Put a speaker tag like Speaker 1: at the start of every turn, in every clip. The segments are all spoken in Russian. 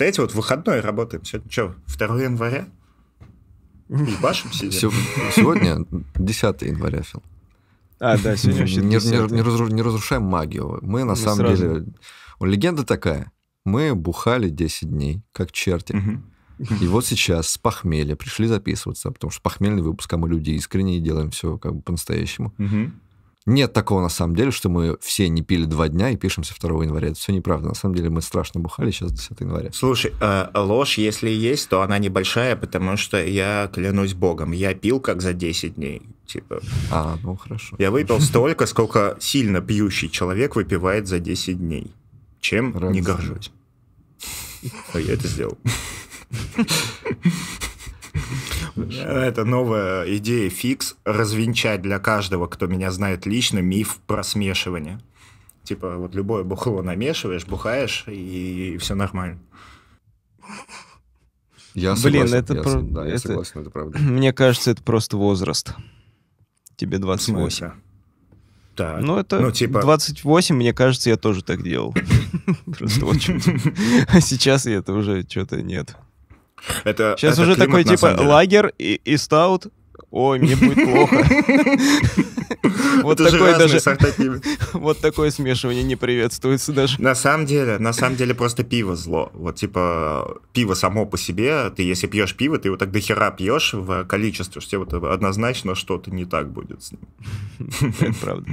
Speaker 1: Кстати, вот выходной работаем. Сегодня что, 2 января? Ебашим сидим. Сегодня
Speaker 2: 10 января, Фил. А, да, сегодня вообще не, не, не, разру, не разрушаем магию. Мы на Мы самом сразу... деле... Легенда такая. Мы бухали 10 дней, как черти. И вот сейчас с похмелья пришли записываться, потому что похмельный выпуск, а мы люди искренне делаем все как бы по-настоящему. Угу. Нет такого на самом деле, что мы все не пили два дня и пишемся 2 января. Это все неправда. На самом деле мы страшно бухали сейчас 10 января.
Speaker 1: Слушай, э, ложь, если есть, то она небольшая, потому что я клянусь богом, я пил как за 10 дней. Типа. А, ну хорошо. Я выпил столько, сколько сильно пьющий человек выпивает за 10 дней. Чем Рад не горжусь. А я это сделал. Э, это новая идея фикс развенчать для каждого, кто меня знает лично, миф про смешивание. Типа вот любое бухло намешиваешь, бухаешь, и все нормально. Я согласен, Блин, это я, про... да, я это... согласен, это правда.
Speaker 3: Мне кажется, это просто возраст. Тебе 28. Да. Ну, это ну, типа... 28, мне кажется, я тоже так делал. Просто вот А сейчас это уже что-то нет. Это, Сейчас это уже климат, такой типа лагер и, и стаут. Ой, мне будет плохо. Вот такое даже...
Speaker 1: Вот такое смешивание не приветствуется даже. На самом деле, на самом деле просто пиво зло. Вот типа пиво само по себе, ты если пьешь пиво, ты его так до хера пьешь в количестве, что тебе вот однозначно что-то не так будет с ним. Это правда.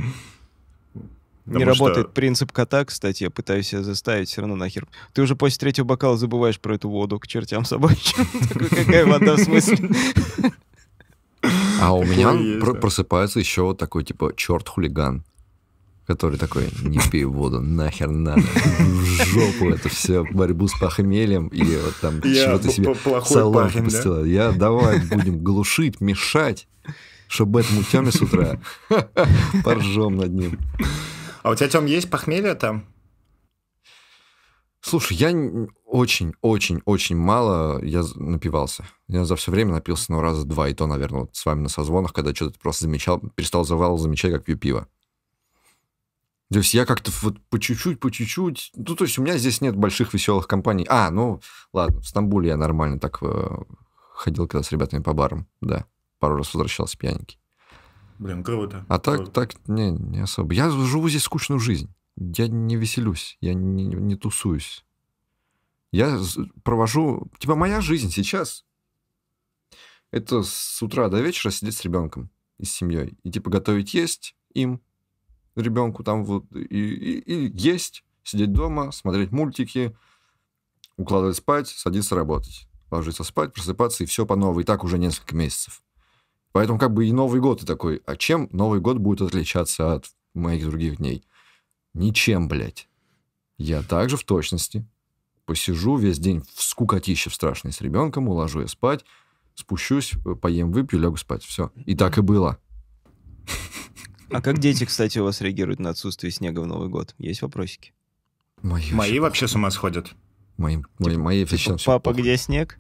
Speaker 3: Потому не что... работает
Speaker 1: принцип кота, кстати, я пытаюсь себя заставить все равно
Speaker 3: нахер. Ты уже после третьего бокала забываешь про эту воду к чертям собачьим. Какая вода в смысле?
Speaker 2: А у меня просыпается еще вот такой, типа, черт-хулиган который такой, не пей воду, нахер надо, в жопу это все, борьбу с похмельем и вот там чего-то себе салон постила. Да? Я давай будем глушить, мешать, чтобы этому Теме с утра
Speaker 1: поржем над ним. А у тебя, Тём, есть похмелье там?
Speaker 2: Слушай, я очень-очень-очень мало я напивался. Я за все время напился, ну, раза два, и то, наверное, вот с вами на созвонах, когда что-то просто замечал, перестал завал замечать, как пью пиво. То есть я как-то вот по чуть-чуть, по чуть-чуть... Ну, то есть у меня здесь нет больших веселых компаний. А, ну, ладно, в Стамбуле я нормально так э, ходил, когда с ребятами по барам, да. Пару раз возвращался пьяненький.
Speaker 1: Блин, круто. А так, круто.
Speaker 2: так, не, не особо. Я живу здесь скучную жизнь. Я не веселюсь, я не, не тусуюсь. Я провожу... Типа моя жизнь сейчас — это с утра до вечера сидеть с ребенком и с семьей. И типа готовить есть им, ребенку там вот, и, и, и есть, сидеть дома, смотреть мультики, укладывать спать, садиться работать, ложиться спать, просыпаться, и все по новой. И так уже несколько месяцев. Поэтому как бы и Новый год ты такой, а чем Новый год будет отличаться от моих других дней? Ничем, блядь. Я также в точности посижу весь день в скукотище в страшной с ребенком, уложу ее спать, спущусь, э, поем, выпью, лягу спать. Все. И так и было. А как
Speaker 3: дети, кстати, у вас реагируют на отсутствие снега в Новый год? Есть вопросики? Мои,
Speaker 1: мои вообще с ума сходят. Мои, мои, мои типа, папа, похуй. где снег?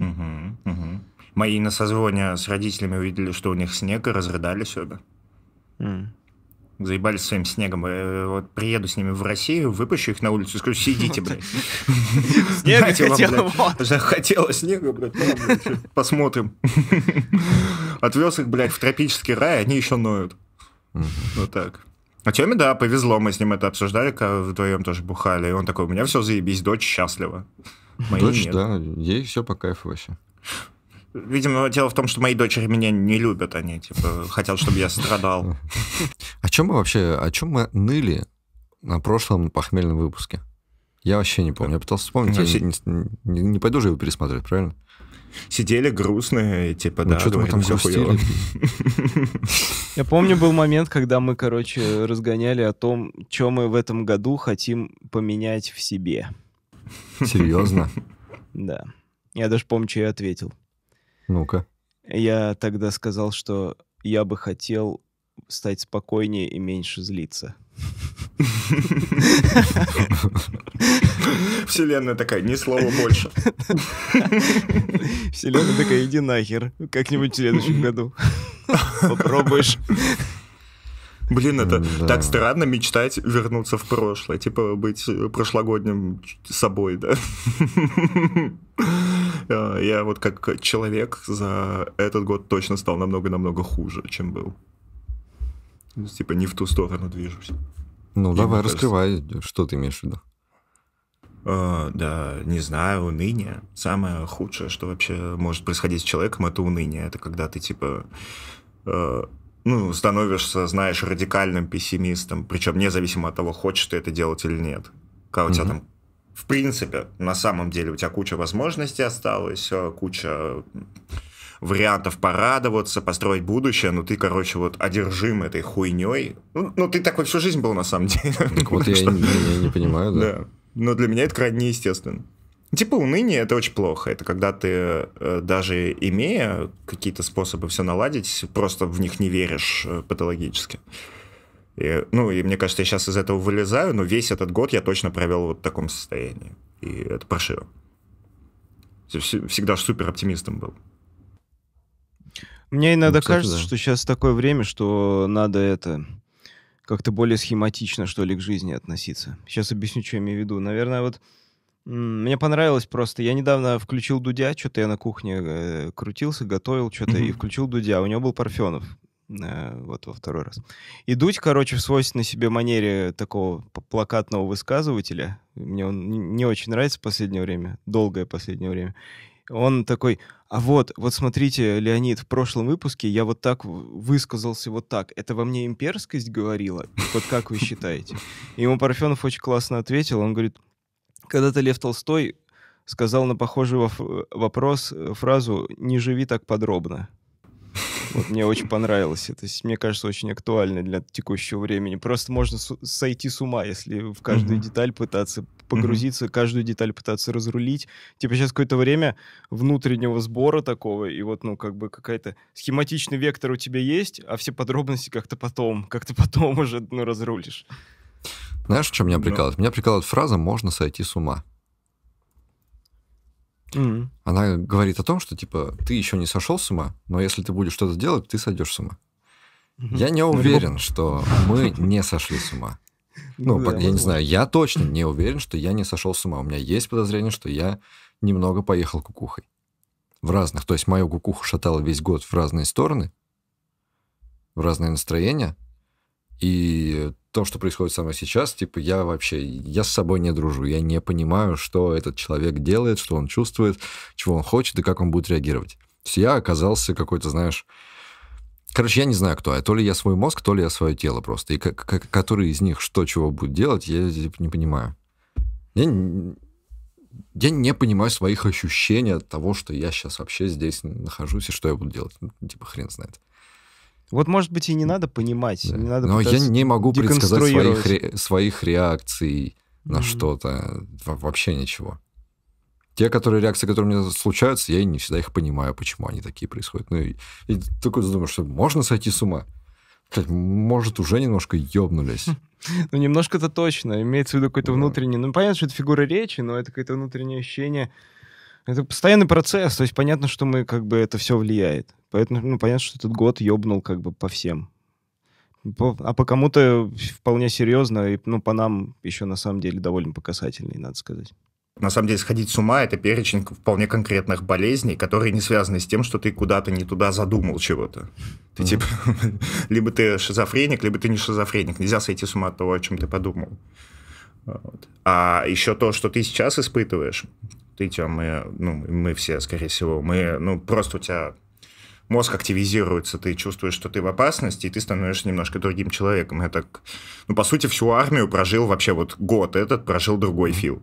Speaker 1: Угу, угу мои на созвоне с родителями увидели, что у них снег, и разрыдались оба. Mm. Заебались своим снегом. Я э, вот приеду с ними в Россию, выпущу их на улицу и скажу, сидите, блядь.
Speaker 4: Снега хотела. Хотела
Speaker 1: снега, блядь. Посмотрим. Отвез их, блядь, в тропический рай, они еще ноют. Вот так. А Тёме, да, повезло, мы с ним это обсуждали, вдвоем тоже бухали. И он такой, у меня все заебись, дочь счастлива. Моей дочь, нет. да, ей все по кайфу вообще. Видимо, дело в том, что мои дочери меня не любят, они типа хотят, чтобы я страдал. О
Speaker 2: а чем мы вообще, о чем мы ныли на прошлом похмельном выпуске? Я вообще не помню. Я пытался вспомнить, ну, я си... не, не, не пойду же его пересматривать, правильно?
Speaker 1: Сидели грустные, типа, ну, да, что-то мы там все хуево.
Speaker 3: Я помню, был момент, когда мы, короче, разгоняли о том, что мы в этом году хотим поменять в себе.
Speaker 2: Серьезно?
Speaker 3: Да. Я даже помню, что я ответил. Ну-ка. Я тогда сказал, что я бы хотел стать спокойнее и меньше злиться. Вселенная такая, ни слова
Speaker 1: больше. Вселенная такая, иди
Speaker 3: нахер, как-нибудь в следующем году.
Speaker 1: Попробуешь. Блин, это да. так странно мечтать вернуться в прошлое, типа быть прошлогодним собой, да? Э, я вот как человек за этот год точно стал намного-намного хуже, чем был. Ну, типа не в ту сторону движусь. Ну, давай раскрывай, что ты имеешь в виду. Uh, да, не знаю, уныние. Самое худшее, что вообще может происходить с человеком, это уныние. Это когда ты, типа, uh, ну, становишься, знаешь, радикальным пессимистом, причем независимо от того, хочешь ты это делать или нет. Когда mm-hmm. у тебя там в принципе, на самом деле у тебя куча возможностей осталось, куча вариантов порадоваться, построить будущее, но ты, короче, вот одержим этой хуйней. Ну, ну ты такой всю жизнь был, на самом деле. Так вот я, не, я не понимаю, да. да. Но для меня это крайне естественно. Типа уныние это очень плохо. Это когда ты, э, даже имея какие-то способы все наладить, просто в них не веришь э, патологически. И, ну, и мне кажется, я сейчас из этого вылезаю, но весь этот год я точно провел вот в таком состоянии. И это прошило. Всегда супер оптимистом был.
Speaker 3: Мне иногда ну, кстати, кажется, да. что сейчас такое время, что надо это как-то более схематично, что ли, к жизни относиться. Сейчас объясню, что я имею в виду. Наверное, вот мне понравилось просто. Я недавно включил Дудя, что-то я на кухне э, крутился, готовил что-то, mm-hmm. и включил Дудя. У него был Парфенов. Э, вот во второй раз. И Дудь, короче, в свойственной себе манере такого плакатного высказывателя, мне он не очень нравится в последнее время, долгое последнее время, он такой, а вот, вот смотрите, Леонид, в прошлом выпуске я вот так высказался вот так. Это во мне имперскость говорила? Вот как вы считаете? И ему Парфенов очень классно ответил. Он говорит, когда-то Лев Толстой сказал на похожий вопрос э, фразу «не живи так подробно». Вот, мне очень понравилось это. Мне кажется, очень актуально для текущего времени. Просто можно с- сойти с ума, если в каждую mm-hmm. деталь пытаться погрузиться, mm-hmm. каждую деталь пытаться разрулить. Типа сейчас какое-то время внутреннего сбора такого, и вот, ну, как бы какая-то схематичный вектор у тебя есть, а все подробности как-то потом, как-то потом уже, ну, разрулишь.
Speaker 2: Знаешь, что меня прикалывает? Да. Меня прикалывает фраза «можно сойти с ума». Mm-hmm. Она говорит о том, что типа ты еще не сошел с ума, но если ты будешь что-то делать, ты сойдешь с ума. Mm-hmm. Я не ну, уверен, что мы не сошли с ума. Ну, да, я возможно. не знаю, я точно не уверен, что я не сошел с ума. У меня есть подозрение, что я немного поехал кукухой. В разных. То есть мою кукуху шатало весь год в разные стороны, в разные настроения. И то, что происходит со мной сейчас, типа, я вообще, я с собой не дружу, я не понимаю, что этот человек делает, что он чувствует, чего он хочет и как он будет реагировать. То есть я оказался какой-то, знаешь... Короче, я не знаю, кто я. То ли я свой мозг, то ли я свое тело просто. И как, как, который из них что, чего будет делать, я типа, не понимаю. Я, я не понимаю своих ощущений от того, что я сейчас вообще здесь нахожусь и что я буду делать. Ну, типа хрен знает. Вот, может быть, и не надо понимать, не надо Но я не могу предсказать своих, ре, своих реакций на mm что-то, вообще ничего. Те, которые реакции, которые у меня случаются, я не всегда их понимаю, почему они такие происходят. Ну, и, и такой думаю, что можно сойти с ума? Может, уже немножко ёбнулись. Хм.
Speaker 3: Ну, немножко-то точно. Имеется в виду какое то внутреннее. Ну, понятно, что это фигура речи, но это какое-то внутреннее ощущение. Это постоянный процесс. То есть понятно, что мы как бы это все влияет. Поэтому, ну, понятно, что этот год ёбнул как бы по всем. По, а по
Speaker 1: кому-то вполне серьезно, и, ну, по нам еще на самом деле довольно покасательный, надо сказать. На самом деле, сходить с ума – это перечень вполне конкретных болезней, которые не связаны с тем, что ты куда-то не туда задумал чего-то. Ты mm-hmm. типа, либо ты шизофреник, либо ты не шизофреник. Нельзя сойти с ума от того, о чем ты подумал. Вот. А еще то, что ты сейчас испытываешь, ты, Тём, мы, ну, мы все, скорее всего, мы, ну, просто у тебя мозг активизируется, ты чувствуешь, что ты в опасности, и ты становишься немножко другим человеком. Я так, ну, по сути, всю армию прожил вообще вот год этот, прожил другой Фил.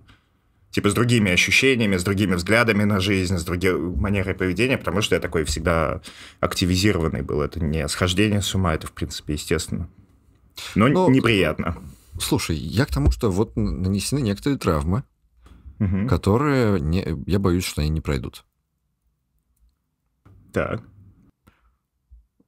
Speaker 1: Типа с другими ощущениями, с другими взглядами на жизнь, с другой манерой поведения, потому что я такой всегда активизированный был. Это не схождение с ума, это, в принципе, естественно. Но ну, неприятно. Слушай, я к тому, что вот нанесены некоторые травмы,
Speaker 2: угу. которые не, я боюсь, что они не пройдут. Так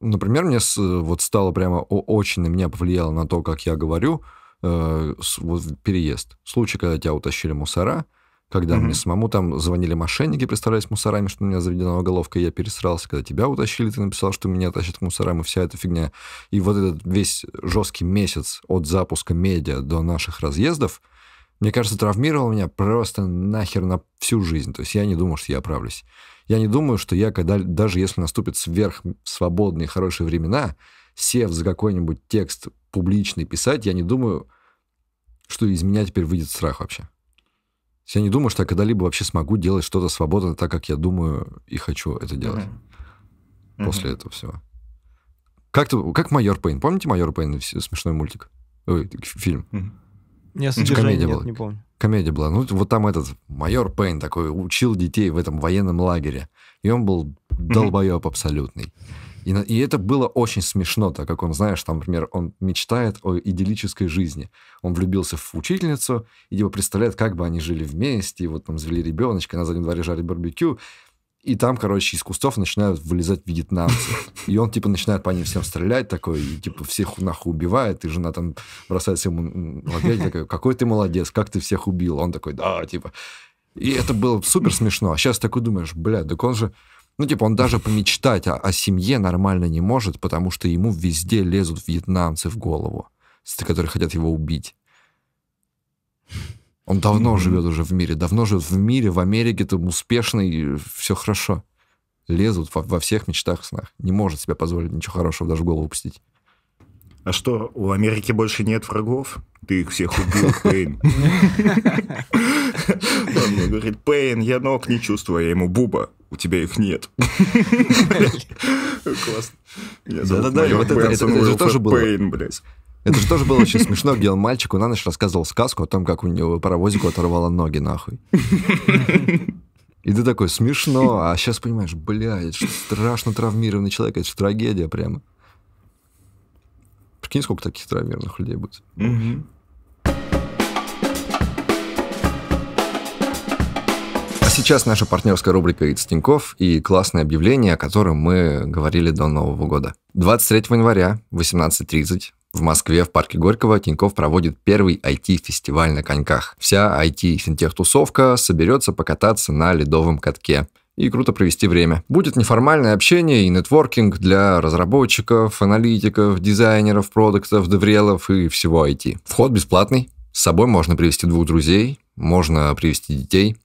Speaker 2: например, мне с, э, вот стало прямо очень на меня повлияло на то, как я говорю, э, с, вот, переезд. Случай, когда тебя утащили мусора, когда mm-hmm. мне самому там звонили мошенники, представляясь мусорами, что у меня заведена уголовка, и я пересрался, когда тебя утащили, ты написал, что меня тащат к мусорам, и вся эта фигня. И вот этот весь жесткий месяц от запуска медиа до наших разъездов, мне кажется, травмировал меня просто нахер на всю жизнь. То есть я не думал, что я оправлюсь. Я не думаю, что я, когда, даже если наступят сверх свободные хорошие времена, сев за какой-нибудь текст публичный писать, я не думаю, что из меня теперь выйдет страх вообще. Я не думаю, что я когда-либо вообще смогу делать что-то свободно так, как я думаю и хочу это делать mm-hmm. после mm-hmm. этого всего. Как, -то, как майор Пейн. Помните майор Пейн, смешной мультик? Ой, фильм? Mm-hmm. Я содержания нет, не помню комедия была. Ну, вот там этот майор Пейн такой учил детей в этом военном лагере. И он был долбоеб абсолютный. И, и это было очень смешно, так как он, знаешь, там, например, он мечтает о идиллической жизни. Он влюбился в учительницу, и его типа представляет, как бы они жили вместе, и вот там завели ребеночка, на заднем дворе жарили барбекю. И там, короче, из кустов начинают вылезать вьетнамцы. И он, типа, начинает по ним всем стрелять такой, и, типа, всех нахуй убивает. И жена там бросается ему лапять, такой, какой ты молодец, как ты всех убил. Он такой, да, типа. И это было супер смешно. А сейчас такой думаешь, блядь, так он же... Ну, типа, он даже помечтать о, о семье нормально не может, потому что ему везде лезут вьетнамцы в голову, которые хотят его убить. Он давно mm-hmm. живет уже в мире, давно живет в мире, в Америке, там успешный, все хорошо. Лезут во, во
Speaker 1: всех мечтах, снах. Не может себе позволить ничего хорошего даже в голову пустить. А что, у Америки больше нет врагов? Ты их всех убил, Пейн. Он говорит, Пейн, я ног не чувствую. Я ему, Буба, у тебя их нет. Классно. Да-да-да, это тоже было. Пейн, блядь.
Speaker 2: Это же тоже было очень смешно, где он мальчику на ночь рассказывал сказку о том, как у него паровозику оторвало ноги нахуй. И ты такой, смешно, а сейчас понимаешь, блядь, страшно травмированный человек, это же трагедия прямо. Прикинь, сколько таких травмированных людей будет. А сейчас наша партнерская рубрика «Иц Тиньков» и классное объявление, о котором мы говорили до Нового года. 23 января, 18.30, в Москве в парке Горького Тиньков проводит первый IT-фестиваль на коньках. Вся IT-финтех-тусовка соберется покататься на ледовом катке и круто провести время. Будет неформальное общение и нетворкинг для разработчиков, аналитиков, дизайнеров, продуктов, деврелов и всего IT. Вход бесплатный, с собой можно привести двух друзей, можно привести детей.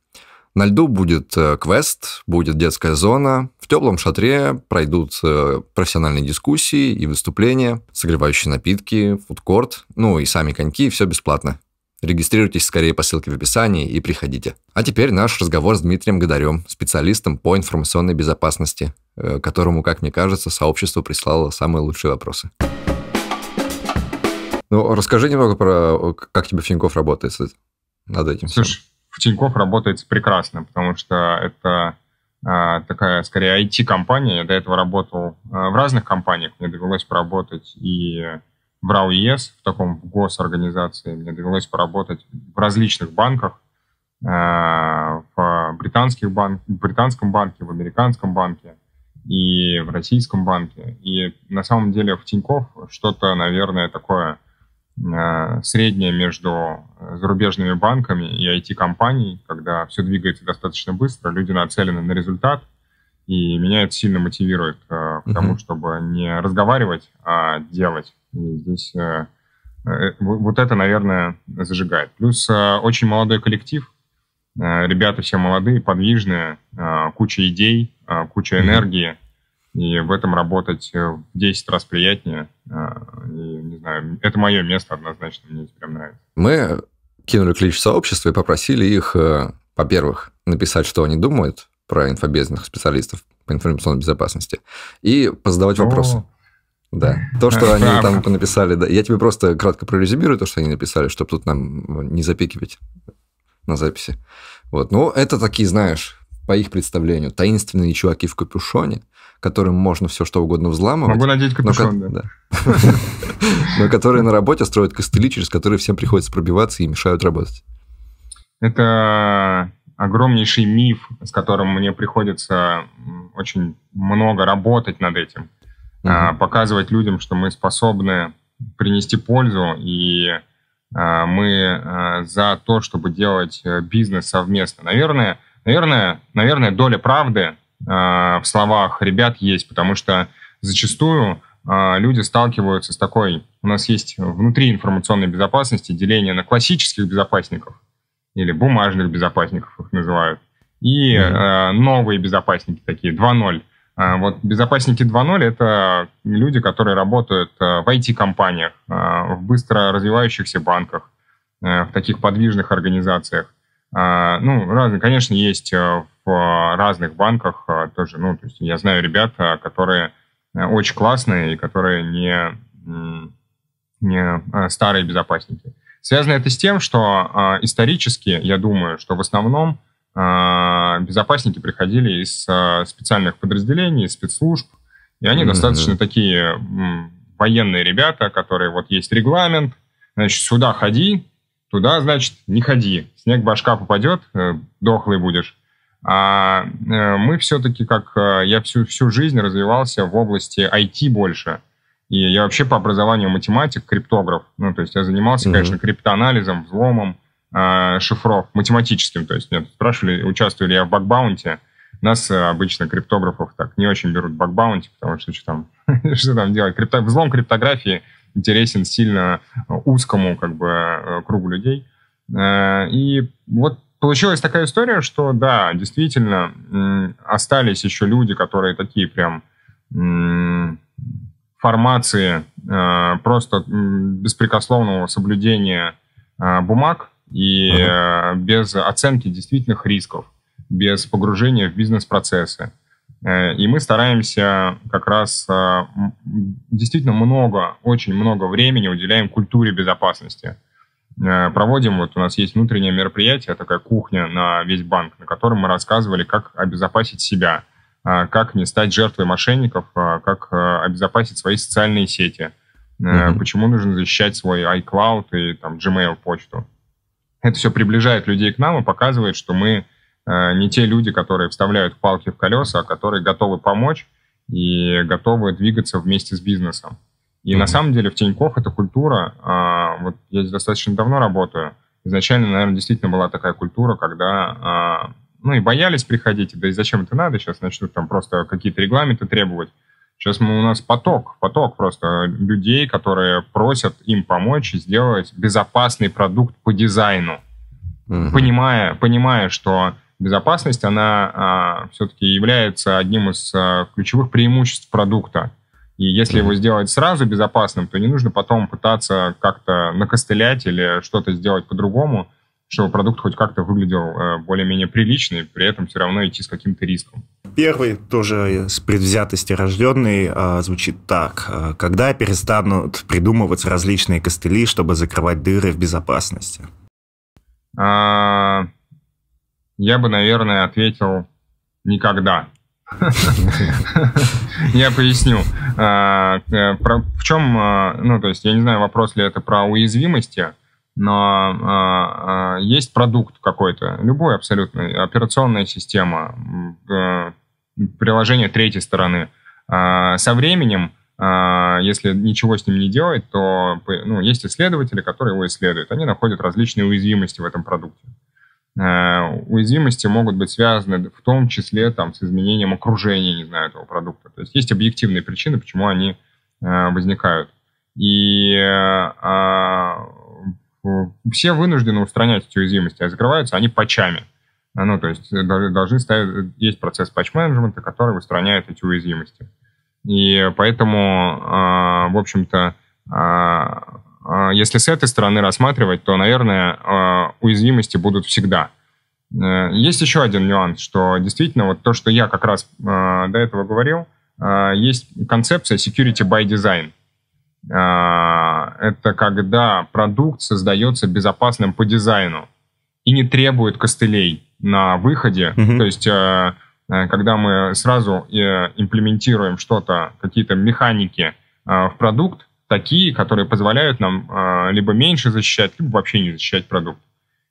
Speaker 2: На льду будет э, квест, будет детская зона. В теплом шатре пройдут э, профессиональные дискуссии и выступления, согревающие напитки, фудкорт, ну и сами коньки, все бесплатно. Регистрируйтесь скорее по ссылке в описании и приходите. А теперь наш разговор с Дмитрием Гадарем, специалистом по информационной безопасности, э, которому, как мне кажется, сообщество прислало самые лучшие вопросы. Ну, расскажи немного про как тебе Финков работает над этим. Слушай, всем
Speaker 4: в Тинькофф работает прекрасно, потому что это а, такая, скорее, IT-компания. Я до этого работал а, в разных компаниях. Мне довелось поработать и в РАУЕС, в таком госорганизации. Мне довелось поработать в различных банках, а, в британских банк, в британском банке, в американском банке и в российском банке. И на самом деле в Тинькофф что-то, наверное, такое – Э, средняя между э, зарубежными банками и IT-компанией, когда все двигается достаточно быстро, люди нацелены на результат, и меня это сильно мотивирует э, к тому, uh-huh. чтобы не разговаривать, а делать. И здесь э, э, вот это, наверное, зажигает. Плюс э, очень молодой коллектив, э, ребята все молодые, подвижные, э, куча идей, э, куча энергии. И в этом работать э, в 10 раз приятнее. А, и, не знаю, это мое место однозначно, мне это прям нравится.
Speaker 2: Мы кинули клич в сообщество и попросили их, э, во-первых, написать, что они думают про инфобезных специалистов по информационной безопасности, и позадавать вопросы. Да. То, что они там написали, да. Я тебе просто кратко прорезюмирую то, что они написали, чтобы тут нам э, не запикивать на записи. Вот. Ну, это такие, знаешь, по их представлению, таинственные чуваки в капюшоне, которым можно все что угодно взламывать. Могу надеть капюшон, но, да. Но которые на работе строят костыли, через которые всем приходится пробиваться и мешают работать.
Speaker 4: Это огромнейший миф, с которым мне приходится очень много работать над этим. А, показывать людям, что мы способны принести пользу, и а, мы а, за то, чтобы делать э, бизнес совместно. Наверное, наверное, наверное, доля правды Э, в словах ребят есть, потому что зачастую э, люди сталкиваются с такой... У нас есть внутри информационной безопасности деление на классических безопасников или бумажных безопасников их называют, и mm-hmm. новые безопасники такие, 2.0. Вот безопасники 2.0 — это люди, которые работают в IT-компаниях, в быстро развивающихся банках, в таких подвижных организациях. А, ну, разные, конечно, есть э, в а, разных банках а, тоже, ну, то есть я знаю ребят, которые э, очень классные и которые не, не старые безопасники. Связано это с тем, что исторически, я думаю, что в основном безопасники приходили из специальных подразделений, из спецслужб, и они mm-hmm. достаточно такие военные ребята, которые вот есть регламент, значит, сюда ходи, Туда, типа, значит, не ходи. Снег башка попадет, э, дохлый будешь. А э, мы все-таки, как э, я всю, всю жизнь развивался в области IT больше. И я вообще по образованию математик, криптограф. Ну, то есть я занимался, mm-hmm. конечно, криптоанализом, взломом э, шифров, математическим. То есть нет, спрашивали, участвую ли я в бакбаунте. Нас обычно криптографов так не очень берут в бакбаунте, потому что что там, что там делать? Крипто... Взлом криптографии – интересен сильно э, узкому как бы э, кругу людей. Э, и вот получилась такая история, что да, действительно остались еще люди, которые такие прям формации просто беспрекословного соблюдения бумаг и ага. без оценки действительных рисков, без погружения в бизнес-процессы. Э, и мы стараемся как раз э, действительно много, очень много времени уделяем культуре безопасности. Э, проводим, вот у нас есть внутреннее мероприятие, такая кухня на весь банк, на котором мы рассказывали, как обезопасить себя, как не стать жертвой мошенников, как обезопасить свои социальные сети, mm-hmm. почему нужно защищать свой iCloud и там Gmail почту. Это все приближает людей к нам и показывает, что мы Э, не те люди, которые вставляют палки в колеса, а которые готовы помочь и готовы двигаться вместе с бизнесом. И mm-hmm. на самом деле в Тинькофф эта культура, а, вот я здесь достаточно давно работаю, изначально, наверное, действительно была такая культура, когда, а, ну и боялись приходить, да и зачем это надо, сейчас начнут там просто какие-то регламенты требовать. Сейчас мы, у нас поток, поток просто людей, которые просят им помочь и сделать безопасный продукт по дизайну, mm понимая, понимая, что безопасность, она а, все-таки является одним из а, ключевых преимуществ продукта. И если его сделать сразу безопасным, то не нужно потом пытаться как-то накостылять или что-то сделать по-другому, чтобы продукт хоть как-то выглядел э, более-менее приличный, при этом все равно идти с каким-то риском.
Speaker 1: Первый, тоже с предвзятости рожденный, а, звучит так. А, когда перестанут придумывать различные костыли, чтобы закрывать дыры в безопасности?
Speaker 4: А, я бы, наверное, ответил никогда. Я поясню. А, э, в чем, а, ну, то есть, я не знаю, вопрос ли это про уязвимости, но а, есть продукт какой-то, любой абсолютно, операционная система, э, приложение третьей стороны. Со временем, если ничего с ним не делать, то ну, есть исследователи, которые его исследуют. Они находят различные уязвимости в этом продукте. Э, уязвимости могут быть связаны в том числе там, с изменением окружения, не знаю, этого продукта. То есть есть объективные причины, почему они э, возникают. И э, а, все вынуждены устранять эти уязвимости, а закрываются они патчами. А, ну, то есть должны ставить, есть процесс патч-менеджмента, который устраняет эти уязвимости. И поэтому, а, в общем-то, а, если с этой стороны рассматривать, то, наверное, а, уязвимости будут всегда. Э, есть еще один нюанс, что действительно вот то, что я как раз а, до этого говорил, есть концепция security by design. Это когда продукт создается безопасным по дизайну и не требует костылей на выходе. Mm-hmm. То есть когда мы сразу э, имплементируем что-то, какие-то механики в продукт, такие, которые позволяют нам а, либо меньше защищать, либо вообще не защищать продукт.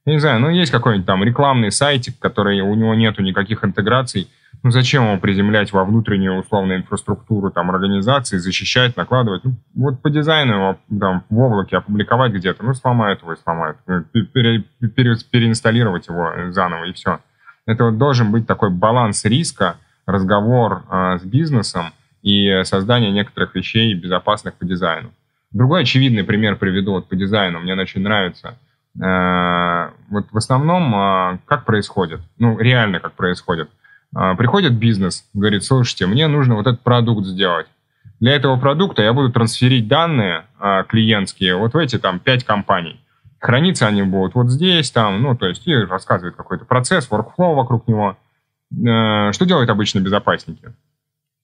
Speaker 4: Я не знаю, ну есть какой-нибудь там рекламный сайтик, который у него нету никаких интеграций. Ну зачем его приземлять во внутреннюю условную инфраструктуру там организации, защищать, накладывать? Ну, вот по дизайну его там в облаке опубликовать где-то, ну сломают его и сломают. Э, пере, пере, переинсталлировать его э, заново и все. Это вот должен быть такой баланс риска, разговор э, с бизнесом – и создание некоторых вещей безопасных по дизайну. Другой очевидный пример приведу вот по дизайну, мне он очень нравится. Э, вот в основном э, как происходит, ну реально как происходит. Э, приходит бизнес, говорит, слушайте, мне нужно вот этот продукт сделать. Для этого продукта я буду трансферить данные клиентские вот в эти там пять компаний. Храниться они будут вот здесь, там, ну, то есть, и рассказывает какой-то процесс, workflow вокруг него. Что делают обычно безопасники?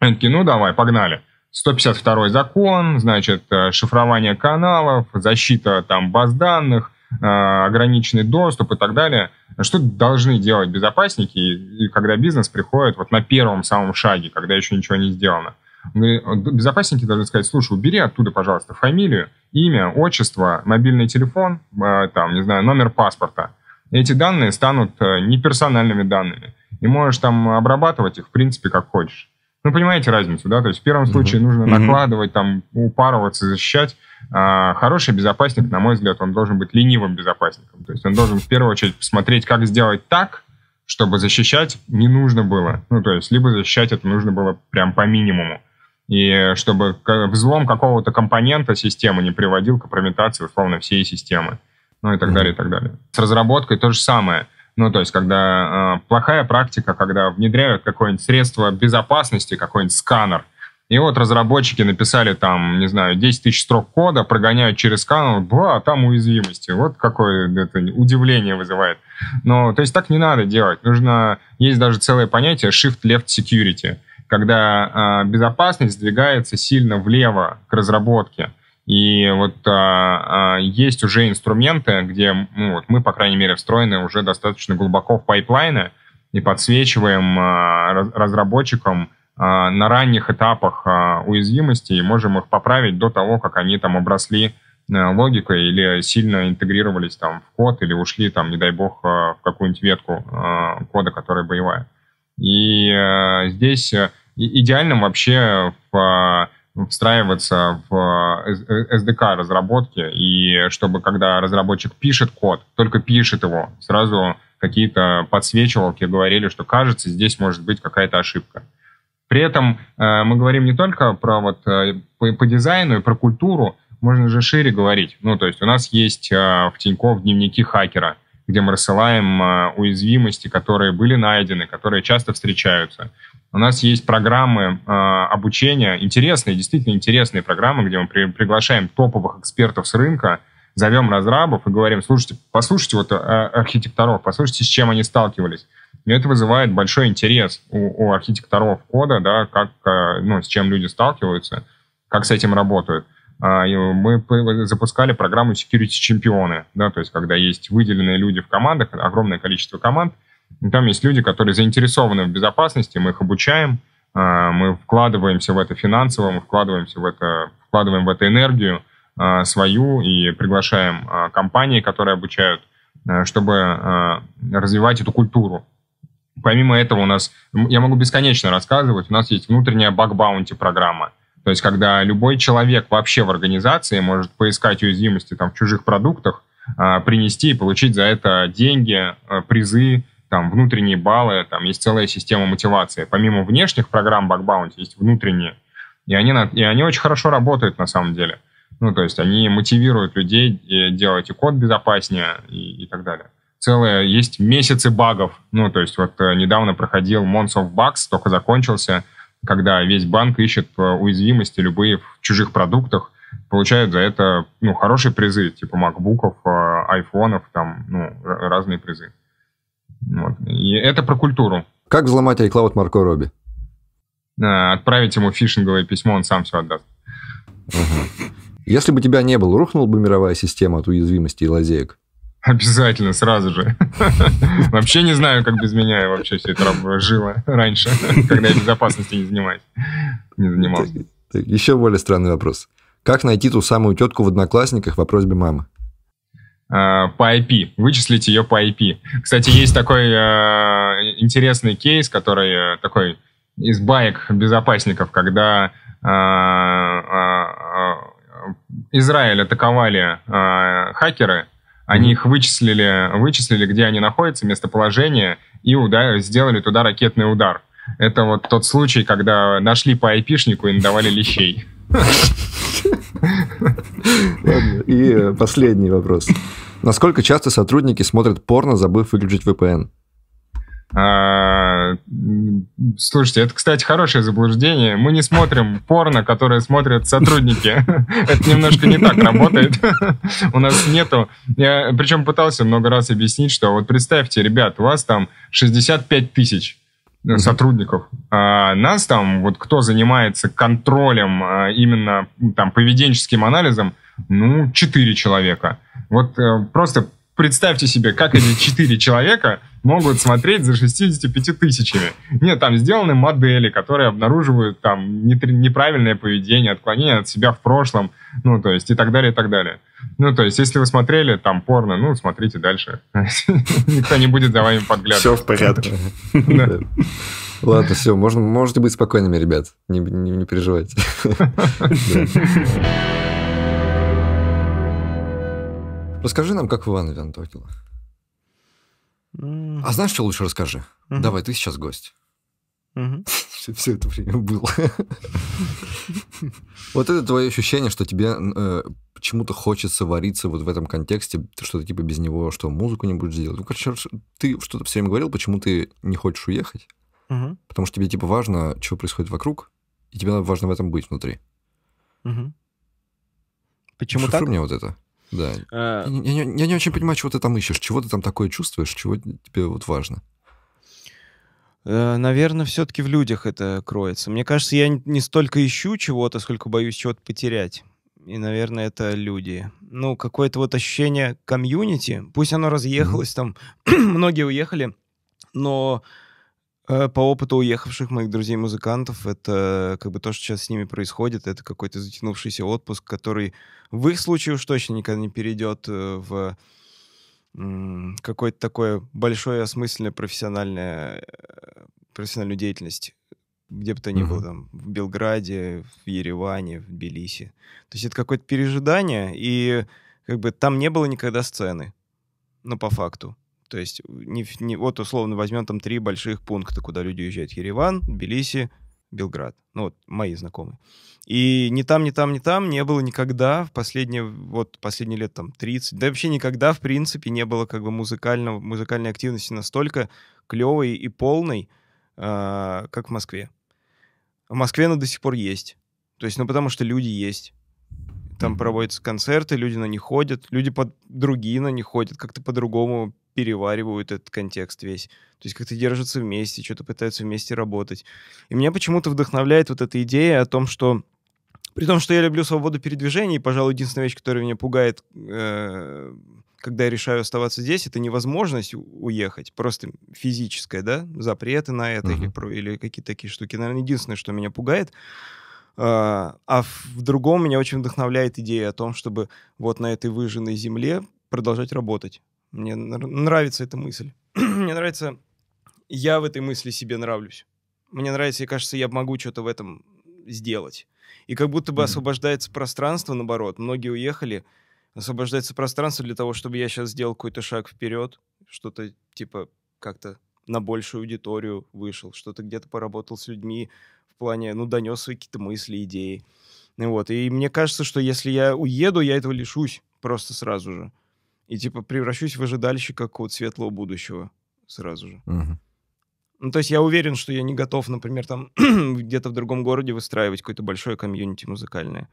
Speaker 4: Они такие, ну давай, погнали. 152 закон, значит, э, шифрование каналов, защита там баз данных, э, ограниченный доступ и так далее. Что должны делать безопасники, когда бизнес приходит вот на первом самом шаге, когда еще ничего не сделано? Ну, э, безопасники должны сказать, слушай, убери оттуда, пожалуйста, фамилию, имя, отчество, мобильный телефон, там, не знаю, номер паспорта. Эти данные станут неперсональными данными. И можешь там обрабатывать их, в принципе, как хочешь. Ну, понимаете разницу, да? То есть в первом случае mm-hmm. нужно накладывать, там, упарываться, защищать. А, хороший безопасник, на мой взгляд, он должен быть ленивым безопасником. То есть он должен в первую очередь посмотреть, как сделать так, чтобы защищать не нужно было. Ну, то есть либо защищать это нужно было прям по минимуму. И чтобы взлом какого-то компонента системы не приводил к компрометации, условно, всей системы. Ну и так mm-hmm. далее, и так далее. С разработкой то же самое – ну, то есть, когда э, плохая практика, когда внедряют какое-нибудь средство безопасности, какой-нибудь сканер, и вот разработчики написали там, не знаю, 10 тысяч строк кода, прогоняют через сканер, ба, там уязвимости. Вот какое это удивление вызывает. Но, то есть, так не надо делать. Нужно, есть даже целое понятие shift-left security, когда э, безопасность сдвигается сильно влево к разработке. И вот а, а, есть уже инструменты, где ну, вот мы, по крайней мере, встроены уже достаточно глубоко в пайплайны и подсвечиваем а, разработчикам а, на ранних этапах а, уязвимости и можем их поправить до того, как они там обросли а, логикой или сильно интегрировались там в код или ушли там, не дай бог, э, в какую-нибудь ветку а, кода, которая боевая. И а, здесь идеальным вообще в встраиваться в SDK э, э, разработки, и чтобы когда разработчик пишет код, только пишет его, сразу какие-то подсвечивалки говорили, что кажется, здесь может быть какая-то ошибка. При этом э, мы говорим не только про вот э, по, по дизайну и про культуру, можно же шире говорить. Ну, то есть у нас есть э, в Тинькофф дневники хакера, где мы рассылаем э, уязвимости, которые были найдены, которые часто встречаются. У нас есть программы э, обучения, интересные, действительно интересные программы, где мы при, приглашаем топовых экспертов с рынка, зовем разрабов и говорим, слушайте, послушайте вот а, архитекторов, послушайте, с чем они сталкивались. И это вызывает большой интерес у, у архитекторов кода, да, как, а, ну, с чем люди сталкиваются, как с этим работают. Мы запускали программу Security Чемпионы, да, то есть когда есть выделенные люди в командах, огромное количество команд, там есть люди, которые заинтересованы в безопасности, мы их обучаем, э, мы вкладываемся в это финансово, мы вкладываемся в это, вкладываем в это энергию э, свою и приглашаем э, компании, которые обучают, чтобы развивать эту культуру. Помимо этого у нас, я могу бесконечно рассказывать, у нас есть внутренняя баг-баунти программа. То есть, когда любой человек вообще в организации может поискать уязвимости там, в чужих продуктах, принести и получить за это деньги, призы, там внутренние баллы, там есть целая система мотивации. Помимо внешних программ бакбаунти есть внутренние. И они, и они очень хорошо работают на самом деле. Ну, то есть они мотивируют людей э, делать и код безопаснее и, и так далее. Целые есть месяцы багов. Ну, то есть вот э, недавно проходил Months of Bugs, только закончился, когда весь банк ищет э, уязвимости любые в чужих продуктах, получают за это ну, хорошие призы, типа макбуков, айфонов, там, ну, разные призы. Вот. И это про культуру.
Speaker 2: Как взломать iCloud Марко Робби?
Speaker 4: Э, отправить ему фишинговое письмо, он сам все отдаст.
Speaker 2: Если бы тебя не было, рухнула бы мировая система от уязвимости и лазеек?
Speaker 4: Обязательно, сразу же. Вообще не знаю, как без меня вообще все это жило раньше, когда я безопасности не занимаюсь.
Speaker 2: Не занимался. Еще более странный вопрос. Как найти ту самую тетку в одноклассниках по просьбе
Speaker 4: мамы? Э, по IP, вычислить ее по IP. Кстати, есть такой э, интересный кейс, который э, такой из баек безопасников, когда э, э, э Израиль атаковали э, хакеры, они их вычислили, вычислили, где они находятся, местоположение, и удар, сделали туда ракетный удар. Это вот тот случай, когда нашли по айпишнику и надавали лещей.
Speaker 2: и э, последний вопрос. Насколько часто сотрудники смотрят порно, забыв выключить VPN?
Speaker 4: А, слушайте, это, кстати, хорошее заблуждение. Мы не смотрим порно, которое смотрят сотрудники. Это немножко не так работает. У нас нету... Я причем пытался много раз объяснить, что вот представьте, ребят, у вас там 65 тысяч Э, сотрудников. А, нас там, вот кто занимается контролем, а, именно там поведенческим анализом, ну, 4 человека. Вот э, просто представьте себе, как эти четыре человека могут смотреть за 65 тысячами. Нет, там сделаны модели, которые обнаруживают там неправильное поведение, отклонение от себя в прошлом, ну, то есть и так далее, и так далее. Ну, то есть, если вы смотрели там порно, ну, смотрите дальше. Никто не будет за вами подглядывать. Все в порядке.
Speaker 2: Ладно, все, можно, можете быть спокойными, ребят. не переживайте. Расскажи нам, как в Ивана Винтокила. Mm. А знаешь, что лучше расскажи? Mm-hmm. Давай, ты сейчас гость.
Speaker 4: Mm-hmm. Все, это время было.
Speaker 2: вот это твое ощущение, что тебе э, почему-то хочется вариться вот в этом контексте, что-то типа без него, что музыку не будешь делать. Ну, короче, ты что-то все время говорил, почему ты не хочешь уехать. Mm-hmm. Потому что тебе типа важно, что происходит вокруг, и тебе важно в этом быть внутри. Mm-hmm. Почему Шифру так? мне вот это. Да. А... Я, не, я не очень понимаю, чего ты там ищешь, чего ты там такое чувствуешь, чего тебе вот важно.
Speaker 3: Э, наверное, все-таки в людях это кроется. Мне кажется, я не столько ищу чего-то, сколько боюсь чего-то потерять. И, наверное, это люди. Ну, какое-то вот ощущение комьюнити. Пусть оно разъехалось, mm-hmm. там многие уехали, но Э, по опыту уехавших моих друзей-музыкантов, это э, как бы то, что сейчас с ними происходит, это какой-то затянувшийся отпуск, который в их случае уж точно никогда не перейдет э, в какое-то такое большое, осмысленное, профессиональное, профессиональную деятельность где бы то ни угу. было, там, в Белграде, в Ереване, в Тбилиси. То есть это какое-то пережидание, и как бы там не было никогда сцены, ну, по факту. То есть, не, не, вот условно возьмем там три больших пункта, куда люди уезжают. Ереван, Тбилиси, Белград. Ну вот мои знакомые. И ни там, ни там, ни там не было никогда в последние, вот последние лет там 30, да вообще никогда в принципе не было как бы музыкального, музыкальной активности настолько клевой и полной, э, как в Москве. В Москве она до сих пор есть. То есть, ну потому что люди есть там mm-hmm. проводятся концерты, люди на них ходят, люди под... другие на них ходят, как-то по-другому переваривают этот контекст весь. То есть как-то держатся вместе, что-то пытаются вместе работать. И меня почему-то вдохновляет вот эта идея о том, что при том, что я люблю свободу передвижения, и, пожалуй, единственная вещь, которая меня пугает, э, когда я решаю оставаться здесь, это невозможность уехать, просто физическая, да, запреты на это uh-huh. или, или какие-то такие штуки. Наверное, единственное, что меня пугает. А, а в другом меня очень вдохновляет идея о том, чтобы вот на этой выжженной земле продолжать работать. Мне нравится эта мысль. Мне нравится, я в этой мысли себе нравлюсь. Мне нравится, и кажется, я могу что-то в этом сделать. И как будто бы mm-hmm. освобождается пространство, наоборот. Многие уехали, освобождается пространство для того, чтобы я сейчас сделал какой-то шаг вперед, что-то типа как-то на большую аудиторию вышел, что-то где-то поработал с людьми, плане, ну, донес свои какие-то мысли, идеи. Вот. И мне кажется, что если я уеду, я этого лишусь просто сразу же. И, типа, превращусь в ожидальщика какого-то светлого будущего сразу же. Угу. Ну, то есть я уверен, что я не готов, например, там где-то в другом городе выстраивать какое-то большое комьюнити музыкальное.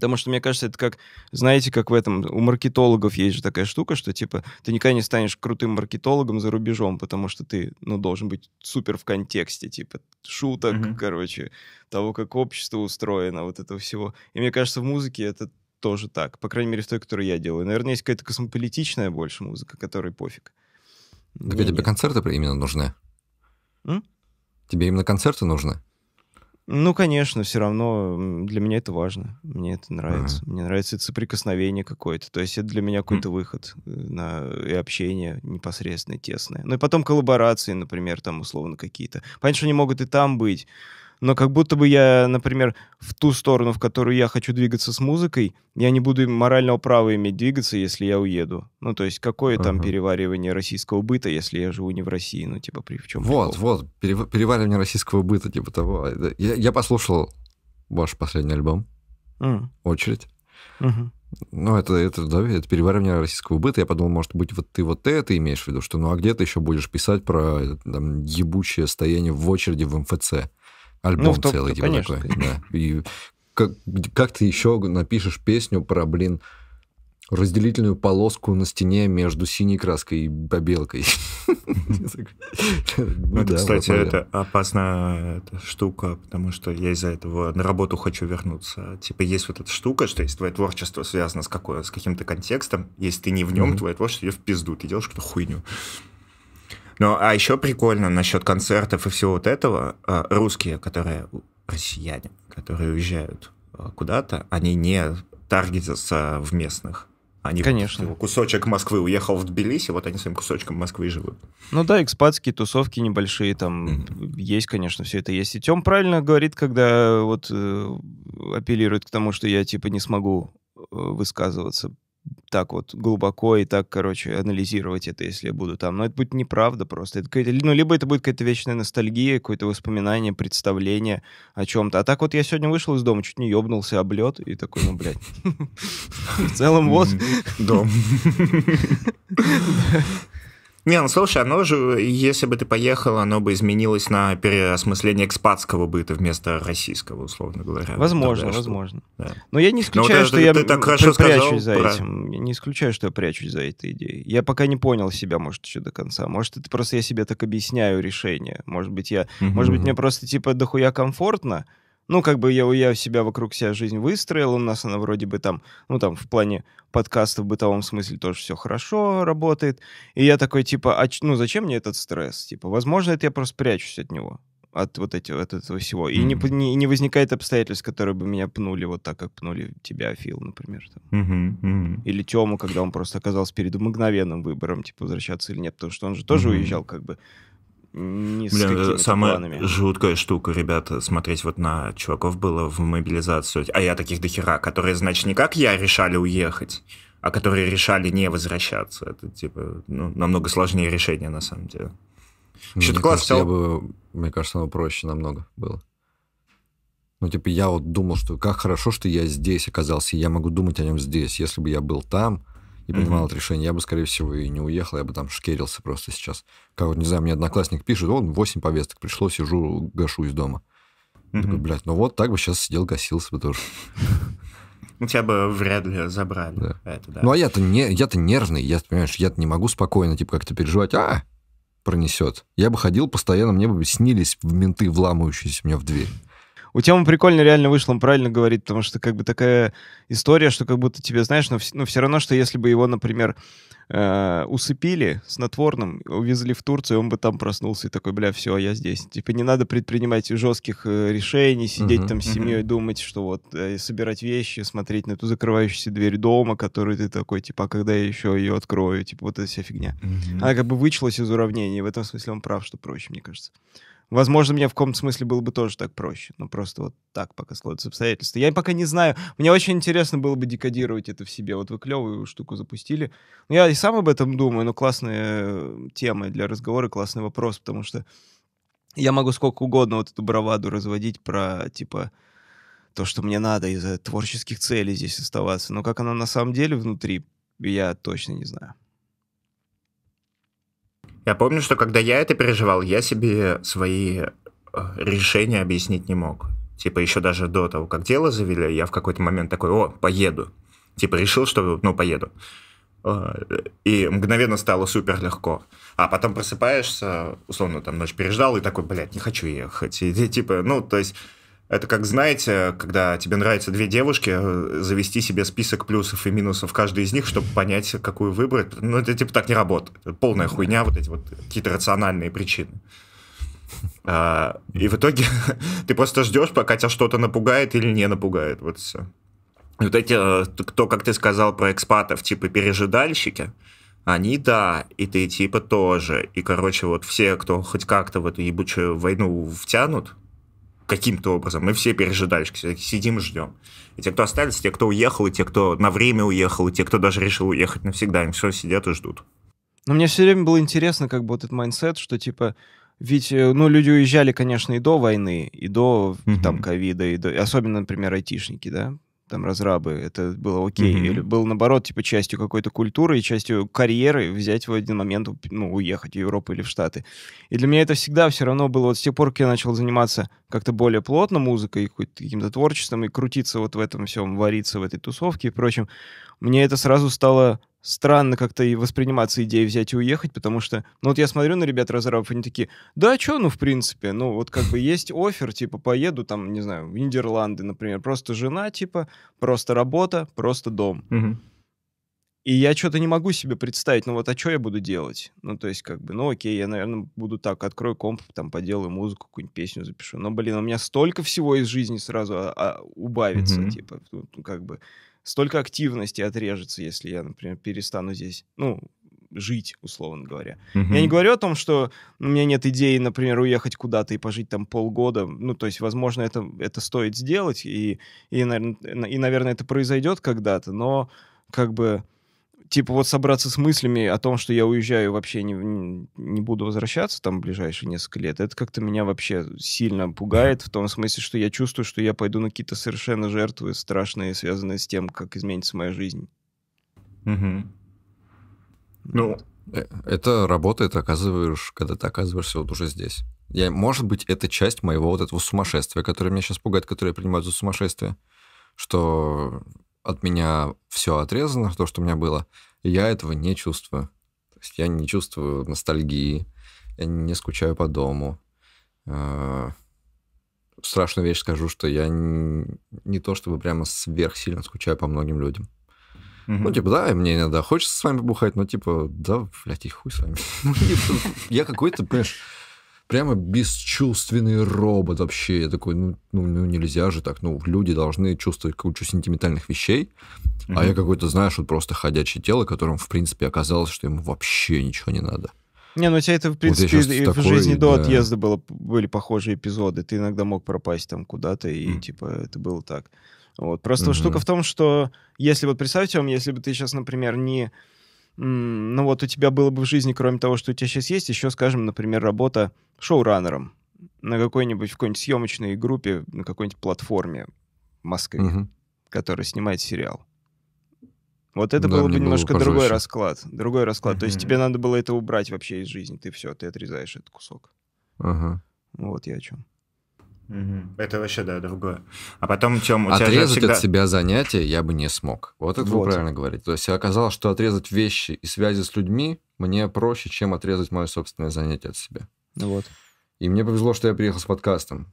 Speaker 3: Потому что, мне кажется, это как, знаете, как в этом, у маркетологов есть же такая штука, что, типа, ты никогда не станешь крутым маркетологом за рубежом, потому что ты, ну, должен быть супер в контексте, типа, шуток, mm-hmm. короче, того, как общество устроено, вот этого всего. И мне кажется, в музыке это тоже так, по крайней мере, в той, которую я делаю. Наверное, есть какая-то космополитичная больше музыка, которой пофиг.
Speaker 2: А тебе, ну, тебе концерты именно нужны? М? Тебе именно концерты нужны?
Speaker 3: Ну, конечно, все равно для меня это важно. Мне это нравится. Ага. Мне нравится это соприкосновение какое-то. То есть это для меня какой-то mm. выход э, на и общение непосредственно тесное. Ну и потом коллаборации, например, там условно какие-то. Понятно, что они могут и там быть, но как будто бы я, например, в ту сторону, в которую я хочу двигаться с музыкой, я не буду морального права иметь двигаться, если я уеду. Ну, то есть какое uh-huh. там переваривание российского быта, если я живу не в России, ну, типа, при в чем Вот,
Speaker 2: прикол? вот, переваривание российского быта, типа того. Я, я послушал ваш последний альбом. Mm. Очередь. Mm-hmm. Ну, это, это, да, это переваривание российского быта. Я подумал, может быть, вот ты вот это имеешь в виду, что ну а где ты еще будешь писать про там, ебучее стояние в очереди в МФЦ? Альбом ну, целый, типа конечно. такой. Да. И как, как ты еще напишешь песню про, блин, разделительную полоску на стене между синей краской и побелкой. Ну это, кстати, это
Speaker 1: опасная штука, потому что я из-за этого на работу хочу вернуться. Типа есть вот эта штука, что если твое творчество связано с каким-то контекстом, если ты не в нем, твое творчество в пизду, ты делаешь какую-то хуйню. Но, ну, а еще прикольно насчет концертов и всего вот этого, а, русские, которые, россияне, которые уезжают а, куда-то, они не таргетятся в местных. Они Конечно. Вот, типа, кусочек Москвы уехал в Тбилиси, вот они своим кусочком Москвы живут.
Speaker 3: Ну да, экспатские тусовки небольшие там mm-hmm. есть, конечно, все это есть. И Тем правильно говорит, когда вот э, апеллирует к тому, что я типа не смогу э, высказываться так вот глубоко и так, короче, анализировать это, если я буду там. Но это будет неправда просто. Это ну, либо это будет какая-то вечная ностальгия, какое-то воспоминание, представление о чем-то. А так вот я сегодня вышел из дома, чуть не ебнулся об лед и такой, ну, блядь. В целом вот.
Speaker 1: Дом. Не, ну слушай, оно же, если бы ты поехал, оно бы изменилось на переосмысление экспатского быта вместо российского, условно говоря. Возможно, Тогда, возможно. Что... Да. Но я не ну, исключаю, вот что ты, я ты так хорошо прячусь сказал, за про...
Speaker 3: этим. Я не исключаю, что я прячусь за этой идеей. Я пока не понял себя, может, еще до конца. Может, это просто я себе так объясняю решение. Может быть, я... mm Может быть, мне просто, типа, дохуя комфортно, ну, как бы я, я себя вокруг себя жизнь выстроил, у нас она вроде бы там, ну, там, в плане подкаста в бытовом смысле тоже все хорошо работает. И я такой, типа, а, ну, зачем мне этот стресс? Типа, возможно, это я просто прячусь от него от вот этого, от этого всего. И mm-hmm. не, не, не возникает обстоятельств, которые бы меня пнули вот так, как пнули тебя, Фил, например.
Speaker 1: Там. Mm-hmm. Mm-hmm.
Speaker 3: Или Тему, когда он просто оказался перед мгновенным выбором, типа, возвращаться или нет, потому что он же тоже mm-hmm. уезжал как бы ни с Блин, э, самая планами.
Speaker 1: жуткая штука, ребята, смотреть вот на чуваков было в мобилизацию. А я таких дохера, которые, значит, не как я решали уехать, а которые решали не возвращаться. Это, типа, ну, намного сложнее решение, на самом деле. что класс кажется, бы, Мне кажется, оно проще намного было. Ну,
Speaker 2: типа, я вот думал, что как хорошо, что я здесь оказался, и я могу думать о нем здесь. Если бы я был там, и принимал mm-hmm. это решение, я бы, скорее всего, и не уехал, я бы там шкерился просто сейчас. Как вот, не знаю, мне одноклассник пишет, он 8 повесток пришло, сижу, гашу из дома. Mm-hmm. Такой, блядь, ну вот так бы сейчас сидел, гасился бы тоже.
Speaker 1: Ну, тебя бы вряд ли забрали. Да. Это, да. Ну, а я-то,
Speaker 2: не, я-то нервный, я, понимаешь, я-то не могу спокойно, типа, как-то переживать. А, пронесет. Я бы ходил постоянно, мне бы снились в менты, вламывающиеся мне в дверь. У темы прикольно
Speaker 3: реально вышло, он правильно говорит, потому что как бы такая история, что как будто тебе, знаешь, но, ну, все ну, равно, что если бы его, например, э, усыпили снотворным, увезли в Турцию, он бы там проснулся и такой, бля, все, я здесь. Типа не надо предпринимать жестких э, решений, сидеть uh-huh, там с семьей, uh-huh. думать, что вот, э, собирать вещи, смотреть на ту закрывающуюся дверь дома, которую ты такой, типа, а когда я еще ее открою? Типа вот эта вся фигня. Uh-huh. Она как бы вычлась из уравнения, в этом смысле он прав, что проще, мне кажется. Возможно, мне в каком-то смысле было бы тоже так проще. Но просто вот так пока складываются обстоятельства. Я пока не знаю. Мне очень интересно было бы декодировать это в себе. Вот вы клевую штуку запустили. Ну, я и сам об этом думаю, но классные э, темы для разговора, классный вопрос, потому что я могу сколько угодно вот эту браваду разводить про, типа, то, что мне надо из-за творческих целей здесь оставаться. Но как оно на самом деле внутри,
Speaker 1: я точно не знаю. Я помню, что когда я это переживал, я себе свои э, решения объяснить не мог. Типа еще даже до того, как дело завели, я в какой-то момент такой, о, поеду. Типа решил, что, ну, поеду. Э, и мгновенно стало супер легко. А потом просыпаешься, условно, там ночь переждал, и такой, блядь, не хочу ехать. И, типа, ну, то есть это как, знаете, когда тебе нравятся две девушки, э, завести себе список плюсов и минусов каждой из них, чтобы понять, какую выбрать. Ну, это типа так не работает. Это полная хуйня, вот эти вот какие-то рациональные причины. А, и в итоге ты просто ждешь, пока тебя что-то напугает или не напугает. Вот все. Вот эти, э, кто, как ты сказал про экспатов, типа пережидальщики, они да, и ты типа тоже. И, короче, вот все, кто хоть как-то в эту ебучую войну втянут, каким-то образом. Мы все пережидальщики, сидим и ждем. И те, кто остались, те, кто уехал, и те, кто на время уехал, и те, кто даже решил уехать навсегда, они все сидят и ждут.
Speaker 3: Но мне все время было интересно, как бы вот этот майндсет, что типа ведь, э, ну, люди уезжали, конечно, и до войны, и до mm-hmm. там ковида, и до, особенно, например, айтишники, да, там разрабы, это было окей. Mm-hmm. Или был, наоборот, типа частью какой-то культуры и частью карьеры взять в один момент, ну, уехать в Европу или в Штаты. И для меня это всегда все равно было, вот с тех пор, как я начал заниматься как-то более плотно музыкой, каким-то творчеством и крутиться вот в этом всем, вариться в этой тусовке и прочем, мне это сразу стало странно как-то и восприниматься идея взять и уехать, потому что, ну вот я смотрю на ребят разрабов, они такие, да а что, ну в принципе, ну вот как бы есть офер, типа поеду там, не знаю, в Нидерланды, например, просто жена, типа, просто работа, просто дом. Угу. И я что-то не могу себе представить, ну вот, а что я буду делать? Ну, то есть, как бы, ну окей, я, наверное, буду так, открою комп, там, поделаю музыку, какую-нибудь песню запишу. Но, блин, у меня столько всего из жизни сразу а, а, убавится, mm типа, ну, как бы, столько активности отрежется, если я, например, перестану здесь, ну, жить, условно говоря. mm Я не говорю о том, что у меня нет идеи, например, уехать куда-то и пожить там полгода. Ну, то есть, возможно, это, это стоит сделать, и, и, и, наверное, это произойдет когда-то, но как бы типа вот собраться с мыслями о том, что я уезжаю вообще не, не буду возвращаться там в ближайшие несколько лет, это как-то меня вообще сильно пугает, в том смысле, что я чувствую, что я пойду на какие-то совершенно жертвы страшные, связанные с тем, как изменится моя жизнь.
Speaker 1: Угу. Ну,
Speaker 2: э, это работает, оказываешь, когда ты оказываешься вот уже здесь. Я, может быть, это часть моего вот этого сумасшествия, которое меня сейчас пугает, которое я принимаю за сумасшествие, что от меня все отрезано, то, что у меня было, я этого не чувствую. То есть я не чувствую ностальгии, я не скучаю по дому. Э, страшную вещь скажу, что я не то чтобы прямо сверх сильно скучаю по многим людям. Угу. Ну, типа, да, мне иногда хочется с вами побухать, но, типа, да, блядь, и хуй с вами. Ну, типа, я какой-то, понимаешь, прямо бесчувственный робот вообще. Я такой, ну, ну, ну нельзя же так, ну, люди должны чувствовать кучу сентиментальных вещей, mm-hmm. а я какой-то, знаешь, вот просто ходячее тело, которым, в принципе, оказалось, что ему вообще ничего не надо. Не, ну у тебя это, в принципе, вот и, такой, в жизни до отъезда
Speaker 3: было, были похожие эпизоды. Ты иногда мог пропасть там куда-то, и, mm. типа, это было так. Вот. Просто mm-hmm. штука в том, что если вот представьте вам, если бы ты сейчас, например, не ну вот у тебя было бы в жизни, кроме того, что у тебя сейчас есть, еще, скажем, например, работа шоураннером на какой-нибудь, в какой-нибудь съемочной группе, на какой-нибудь платформе в Москве, угу. которая снимает сериал. Вот это да, было бы немножко было другой расклад. Другой расклад. Угу. То есть тебе надо было это убрать вообще из жизни. Ты все, ты отрезаешь этот
Speaker 1: кусок. Ага. Вот я о чем. Это вообще, да, другое. А потом, Тём, у отрезать тебя всегда... от себя
Speaker 2: занятия я бы не смог. Вот это вот. вы правильно говорите. То есть оказалось, что отрезать вещи и связи с людьми мне проще, чем отрезать мое собственное занятие от себя. Вот. И мне повезло, что я приехал с подкастом.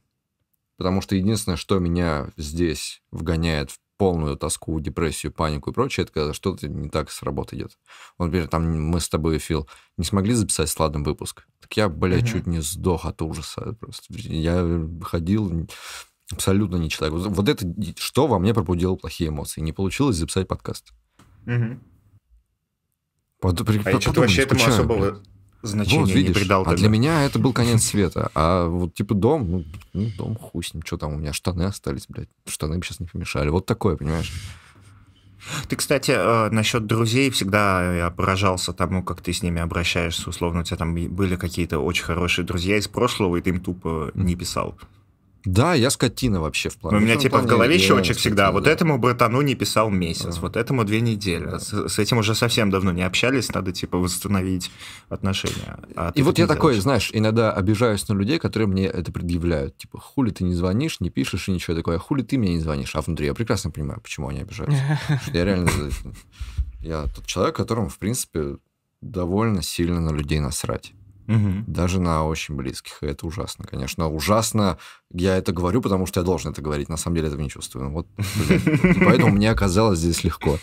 Speaker 2: Потому что единственное, что меня здесь вгоняет в полную тоску, депрессию, панику и прочее, это когда что-то не так с работы идет. Вот, например, там мы с тобой, Фил, не смогли записать сладом выпуск. Так я, бля, угу. чуть не сдох от ужаса. Просто я ходил, абсолютно не человек. Вот это, что во мне пробудило плохие эмоции. Не получилось записать подкаст. Угу. Под, а при, я что-то вообще этому особо... Блин значения вот, видишь, не придал. А для меня это был конец света. А вот типа дом, ну, ну, дом хуй с ним, что там, у меня штаны остались, блядь, штаны бы сейчас не помешали. Вот такое, понимаешь?
Speaker 1: Ты, кстати, э, насчет друзей всегда э, я поражался тому, как ты с ними обращаешься. Условно, у тебя там были какие-то очень хорошие друзья из прошлого, и ты им тупо не писал. Да, я скотина вообще в плане. Ну, у меня ну, типа в голове счетчик всегда. Вот этому братану не писал месяц, вот этому две недели. С этим уже совсем давно не общались, надо типа восстановить отношения. А и вот я такой, знаешь,
Speaker 2: иногда обижаюсь на людей, которые мне это предъявляют. Типа, хули ты не звонишь, не пишешь и ничего такое. Хули ты мне не звонишь? А внутри я прекрасно понимаю, почему они обижаются. Я реально... Я тот человек, которому, в принципе, довольно сильно на людей насрать угу. даже на очень близких. И это ужасно, конечно. Ужасно я это говорю, потому что я должен это говорить. На самом деле этого не чувствую. Ну вот, поэтому мне оказалось здесь легко.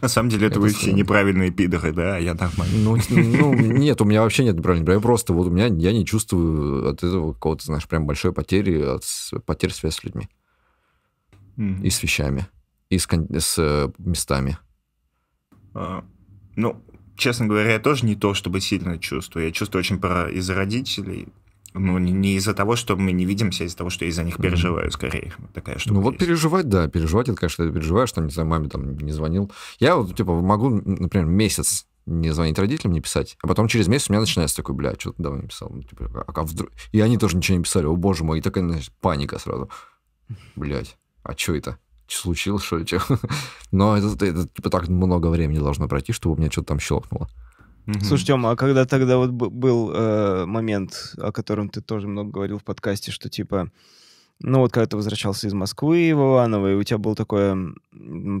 Speaker 2: На самом деле, это, это вы все неправильные пидоры, да, а я нормально. Ну, ну, нет, у меня вообще нет неправильных Я просто вот у меня, я не чувствую от этого какого-то, знаешь, прям большой потери, от потерь связи с людьми. Mm. И с вещами, и с, с э, местами.
Speaker 1: А, ну, честно говоря, я тоже не то, чтобы сильно чувствую. Я чувствую очень про из-за родителей. Ну, не из-за того, что мы не видимся, а из-за того, что я из-за них переживаю, скорее. такая штука.
Speaker 2: Ну, вот есть. переживать, да, переживать, это, конечно, ты переживаешь, там, не знаю, маме там не звонил. Я вот, типа, могу, например, месяц не звонить родителям, не писать. А потом через месяц у меня начинается такой, бля, что ты давно не писал? Ну, типа, а, а вдруг... И они тоже ничего не писали, о боже мой, и такая, значит, паника сразу. блядь, а что это? случилось, что это? Но это, это типа так много времени должно пройти, чтобы у меня что-то там щелкнуло. Угу. Слушай,
Speaker 3: Тём, а когда тогда вот был э, момент, о котором ты тоже много говорил в подкасте, что типа, ну вот когда ты возвращался из Москвы в Иваново, и у тебя был такое,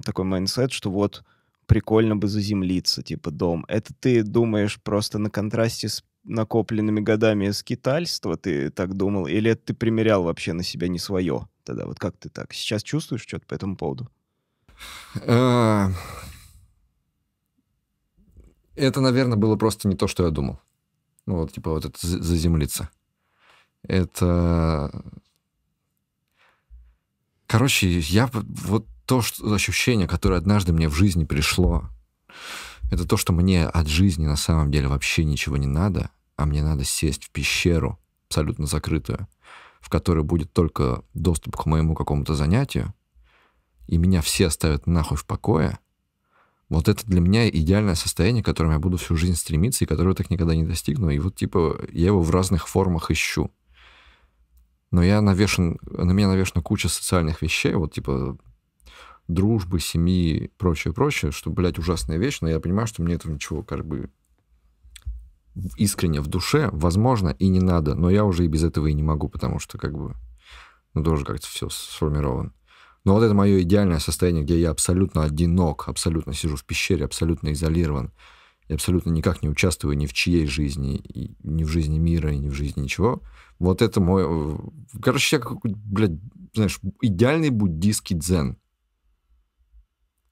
Speaker 3: такой майндсет, что вот прикольно бы заземлиться, типа дом. Это ты думаешь просто на контрасте с накопленными годами скитальства, ты так думал, или это ты примерял вообще на себя не свое? тогда? Вот как ты так? Сейчас чувствуешь что-то по этому поводу?
Speaker 2: Э, это, наверное, было просто не то, что я думал. Ну, вот, типа, вот это заземлиться. Это... Короче, я вот то что, ощущение, которое однажды мне в жизни пришло, это то, что мне от жизни на самом деле вообще ничего не надо, а мне надо сесть в пещеру абсолютно закрытую в которой будет только доступ к моему какому-то занятию, и меня все оставят нахуй в покое, вот это для меня идеальное состояние, к которому я буду всю жизнь стремиться, и которого я так никогда не достигну. И вот, типа, я его в разных формах ищу. Но я навешен, на меня навешена куча социальных вещей, вот, типа, дружбы, семьи, прочее, прочее, что, блядь, ужасная вещь, но я понимаю, что мне этого ничего, как бы, искренне в душе, возможно, и не надо, но я уже и без этого и не могу, потому что как бы ну, тоже как-то все сформировано. Но вот это мое идеальное состояние, где я абсолютно одинок, абсолютно сижу в пещере, абсолютно изолирован, и абсолютно никак не участвую ни в чьей жизни, и ни в жизни мира, и ни в жизни ничего. Вот это мой... Э, короче, я какой-то, блядь, знаешь, идеальный буддийский дзен.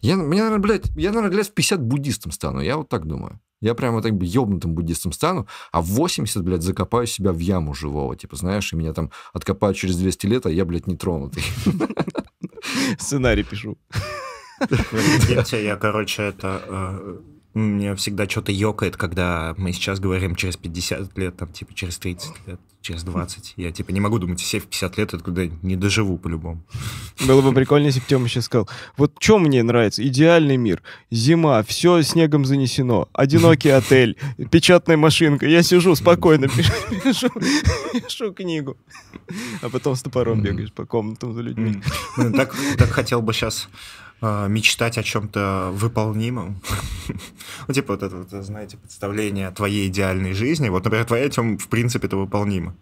Speaker 2: Я, меня, наверное, блядь, я, наверное, лет в 50 буддистом стану, я вот так думаю. Я прямо так ёбнутым буддистом стану, а в 80, блядь, закопаю себя в яму живого. Типа, знаешь, и меня там откопают через 200 лет, а я, блядь, не тронутый.
Speaker 1: Сценарий пишу. Я, короче, это э, мне всегда что-то ёкает, когда мы сейчас говорим через 50 лет, там, типа, через 30 лет, через 20. Я, типа, не могу думать, если в 50 лет, это куда не доживу по-любому.
Speaker 3: Было бы прикольно, если бы Тёма сейчас сказал. Вот что мне нравится? Идеальный мир. Зима, все снегом занесено. Одинокий отель, печатная машинка. Я сижу спокойно, пишу, книгу.
Speaker 1: А потом с топором бегаешь по комнатам за людьми. так хотел бы сейчас Э, мечтать о чем-то выполнимом. ну, типа вот это, вот, знаете, представление о твоей идеальной жизни. Вот, например, твоя тема, в принципе, это выполнимо.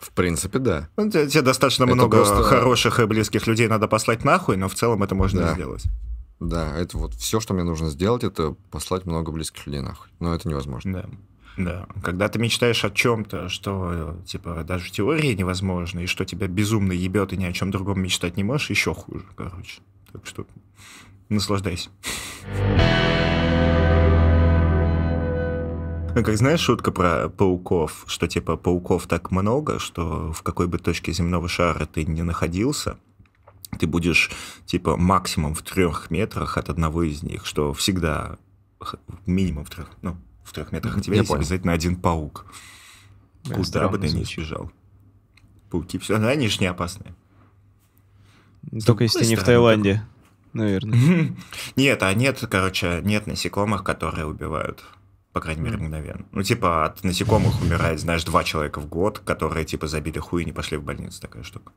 Speaker 1: В принципе, да. Ну, тебе, тебе достаточно это много просто... хороших и близких людей надо послать нахуй, но в целом это можно да. сделать. Да, это вот все, что мне нужно сделать, это послать много близких людей нахуй. Но это невозможно. Да. Да, когда ты мечтаешь о чем-то, что типа даже в теории невозможно, и что тебя безумно ебет, и ни о чем другом мечтать не можешь, еще хуже, короче. Так что наслаждайся. Ну, как знаешь, шутка про пауков, что типа пауков так много, что в какой бы точке земного шара ты не находился, ты будешь типа максимум в трех метрах от одного из них, что всегда минимум в трех, ну, в трех метрах от тебя Я есть понял. обязательно один паук. Куда бы ты ни съезжал. Пауки все, они же не опасные.
Speaker 3: Ну, Только если не в Таиланде,
Speaker 1: наверное. Нет, а нет, короче, нет насекомых, которые убивают по крайней мере, мгновенно. Ну, типа, от насекомых умирает, знаешь, два человека в год, которые, типа, забили хуй и не пошли в больницу, такая штука.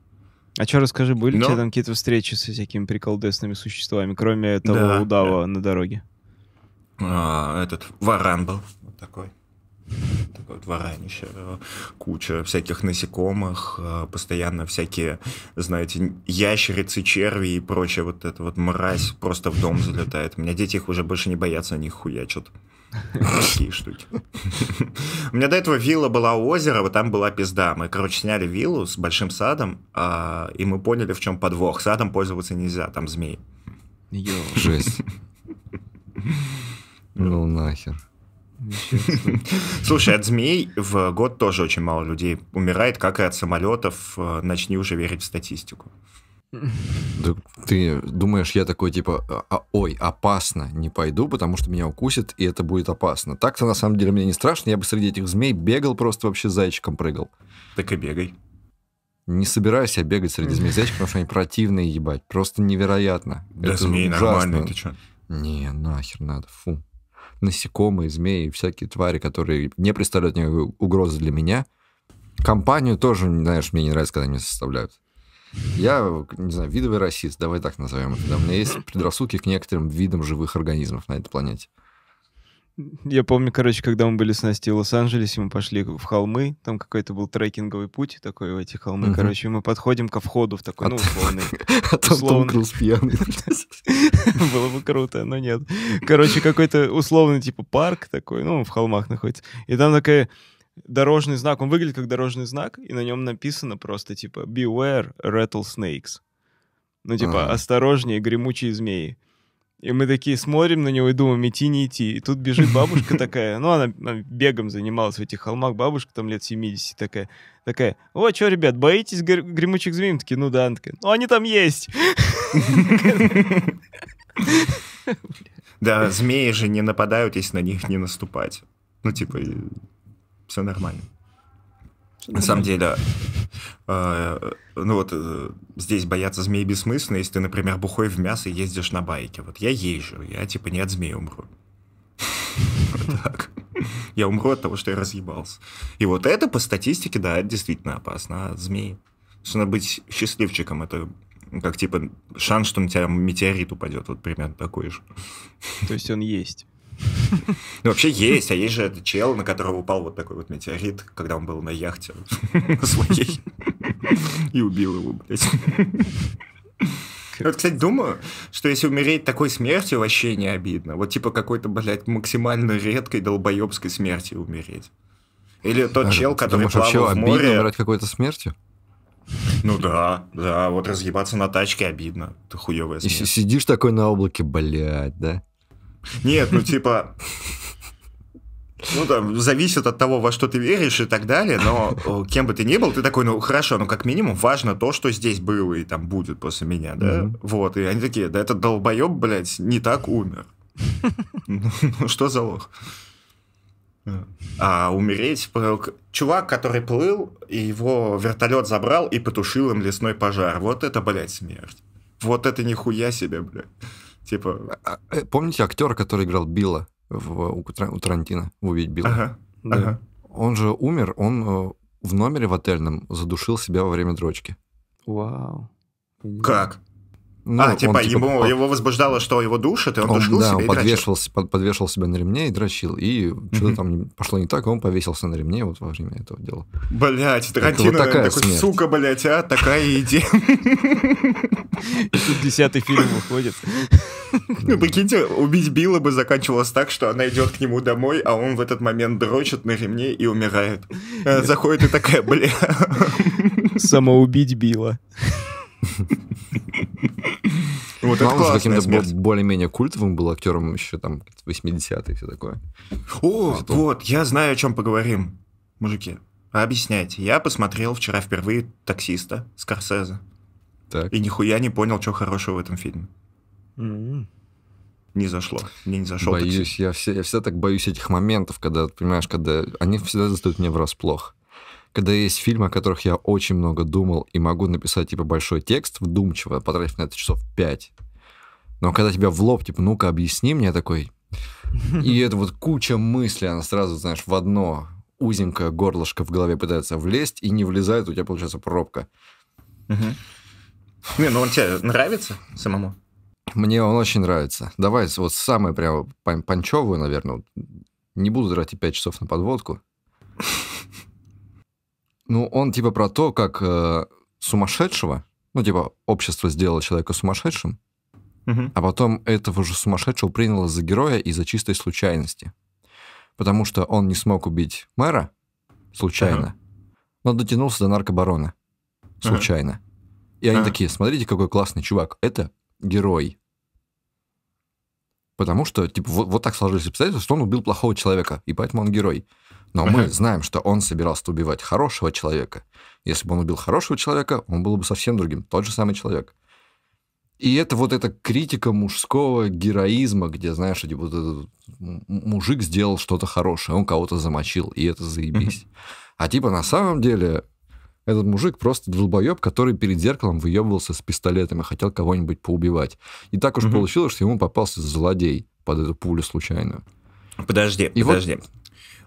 Speaker 3: А что, расскажи, были Но... у тебя ну. там какие-то встречи с всякими приколдесными существами, кроме того удава
Speaker 1: на дороге? А, этот, варан был вот такой такое дворанище, куча всяких насекомых, э, постоянно всякие, знаете, ящерицы, черви и прочее, вот эта вот мразь просто в дом залетает. У меня дети их уже больше не боятся, они хуячат. Такие штуки. У меня до этого вилла была у озера, вот там была пизда. Мы, короче, сняли виллу с большим садом, а, и мы поняли, в чем подвох. Садом пользоваться нельзя, там змей Жесть. Ну нахер. Слушай, от змей в год тоже очень мало людей умирает, как и от самолетов. Э, начни уже верить в статистику. ты думаешь, я такой типа, «А, а, ой, опасно, не пойду, потому
Speaker 2: что меня укусит, и это будет опасно. Так-то на самом деле мне не страшно, я бы среди этих змей бегал, просто вообще зайчиком прыгал. Так и бегай. Не собираюсь я бегать среди змей зайчиков, потому что они противные ебать. Просто невероятно. Да это змеи ужасно. нормальные, ты что? Не, нахер надо, фу насекомые, змеи, всякие твари, которые не представляют никакой угрозы для меня. Компанию тоже, знаешь, мне не нравится, когда они составляют. Я, не знаю, видовый расист, давай так назовем это. Да, у меня есть предрассудки к некоторым видам живых организмов на этой планете.
Speaker 3: Я помню, короче, когда мы были с Настей в Лос-Анджелесе, мы пошли в холмы, там какой-то был трекинговый путь такой в эти холмы, угу. короче, мы подходим ко входу в такой, а ну, условный. А там Том Круз пьяный. Было бы круто, но нет. Короче, какой-то условный типа парк такой, ну, в холмах находится. И там такая дорожный знак, он выглядит как дорожный знак, и на нем написано просто типа «Beware rattlesnakes». Ну, типа, а. осторожнее гремучие змеи. И мы такие смотрим на него и думаем, идти, не идти. И тут бежит бабушка такая, ну, она, она бегом занималась в этих холмах, бабушка там лет 70 такая, такая, о, что, ребят, боитесь гр- гремучих змей? Мы такие, ну да, она такая, ну, они там есть.
Speaker 1: Да, змеи же не нападают, если на них не наступать. Ну, типа, все нормально. На самом деле, а, ну вот э, здесь бояться змей бессмысленно, если ты, например, бухой в мясо и ездишь на байке. Вот я езжу, я типа не от змей умру. Я умру от того, что я разъебался. И вот это по статистике, да, действительно опасно от а змеи. Нужно быть счастливчиком, это как типа шанс, что на тебя метеорит упадет, вот примерно такой же. То есть он есть. Ну, вообще есть, а есть же этот чел, на которого упал вот такой вот метеорит, когда он был на яхте своей. И убил его, блядь. Вот, кстати, думаю, что если умереть такой смертью, вообще не обидно. Вот типа какой-то, блядь, максимально редкой долбоебской смерти умереть. Или тот а, чел, который думаешь, плавал вообще в море. Обидно умирать
Speaker 2: какой-то смертью?
Speaker 1: Ну да, да, вот разъебаться на тачке обидно. Это хуевая смерть. И
Speaker 2: сидишь такой на облаке, блядь, да?
Speaker 1: Нет, ну типа... Ну, там, зависит от того, во что ты веришь и так далее, но кем бы ты ни был, ты такой, ну, хорошо, ну, как минимум, важно то, что здесь было и там будет после меня, да? Mm-hmm. Вот, и они такие, да этот долбоеб, блядь, не так умер. Ну, ну, что за лох? А умереть... Чувак, который плыл, и его вертолет забрал и потушил им лесной пожар. Вот это, блядь, смерть. Вот это нихуя себе, блядь. Типа... А, а, э, помните актера, который играл
Speaker 2: Билла в, э, у, у Тарантино, «Убить Билла»? Ага, да. ага. Он же умер, он э, в номере в отельном задушил себя во время дрочки. Вау.
Speaker 1: Как? Ну, а, типа, он, типа, типа ему, его возбуждало, что его душит, и он, он душил да, себя он подвешивал,
Speaker 2: под, подвешивал себя на ремне и дрочил. И mm-hmm. что-то там пошло не так, и он повесился на ремне вот во время этого
Speaker 1: дела. Блять, Тарантино, вот такая такой, смерть. сука, блять, а, такая идея. И тут десятый фильм выходит. Ну, прикиньте, убить Билла бы заканчивалось так, что она идет к нему домой, а он в этот момент дрочит на ремне и умирает. Э, заходит и такая, бля.
Speaker 3: Самоубить Билла. Вот Мало это каким-то
Speaker 2: более-менее культовым был актером еще там
Speaker 1: 80-е и все такое. О, а вот, я знаю, о чем поговорим, мужики. Объясняйте. Я посмотрел вчера впервые «Таксиста» Скорсезе. Так. И нихуя не понял, что хорошего в этом фильме. Не зашло. Мне не зашло. Боюсь,
Speaker 2: я, все, я всегда так боюсь этих моментов, когда, понимаешь, когда они всегда застают меня врасплох. Когда есть фильмы, о которых я очень много думал и могу написать, типа, большой текст, вдумчиво, потратив на это часов пять. Но когда тебя в лоб, типа, ну-ка, объясни мне, такой... И это вот куча мыслей, она сразу, знаешь, в одно узенькое горлышко в голове пытается влезть, и не влезает, у тебя получается пробка. Uh-huh. Не, ну он
Speaker 1: тебе нравится самому?
Speaker 2: Мне он очень нравится. Давай вот самое прям панчевую, наверное. Не буду тратить 5 часов на подводку. Ну, он типа про то, как э, сумасшедшего, ну, типа, общество сделало человека сумасшедшим, угу. а потом этого же сумасшедшего приняло за героя из-за чистой случайности. Потому что он не смог убить мэра случайно, угу. но дотянулся до наркобарона случайно. Угу. И они а. такие, смотрите, какой классный чувак. Это герой. Потому что, типа, вот, вот так сложились обстоятельства, что он убил плохого человека, и поэтому он герой. Но мы знаем, что он собирался убивать хорошего человека. Если бы он убил хорошего человека, он был бы совсем другим, тот же самый человек. И это вот эта критика мужского героизма, где, знаешь, типа, вот этот мужик сделал что-то хорошее, он кого-то замочил, и это заебись. А типа на самом деле этот мужик просто долбоеб, который перед зеркалом выебывался с пистолетом и хотел кого-нибудь поубивать. И так уж угу. получилось, что ему попался злодей под эту пулю
Speaker 1: случайно. Подожди, и подожди. Вот...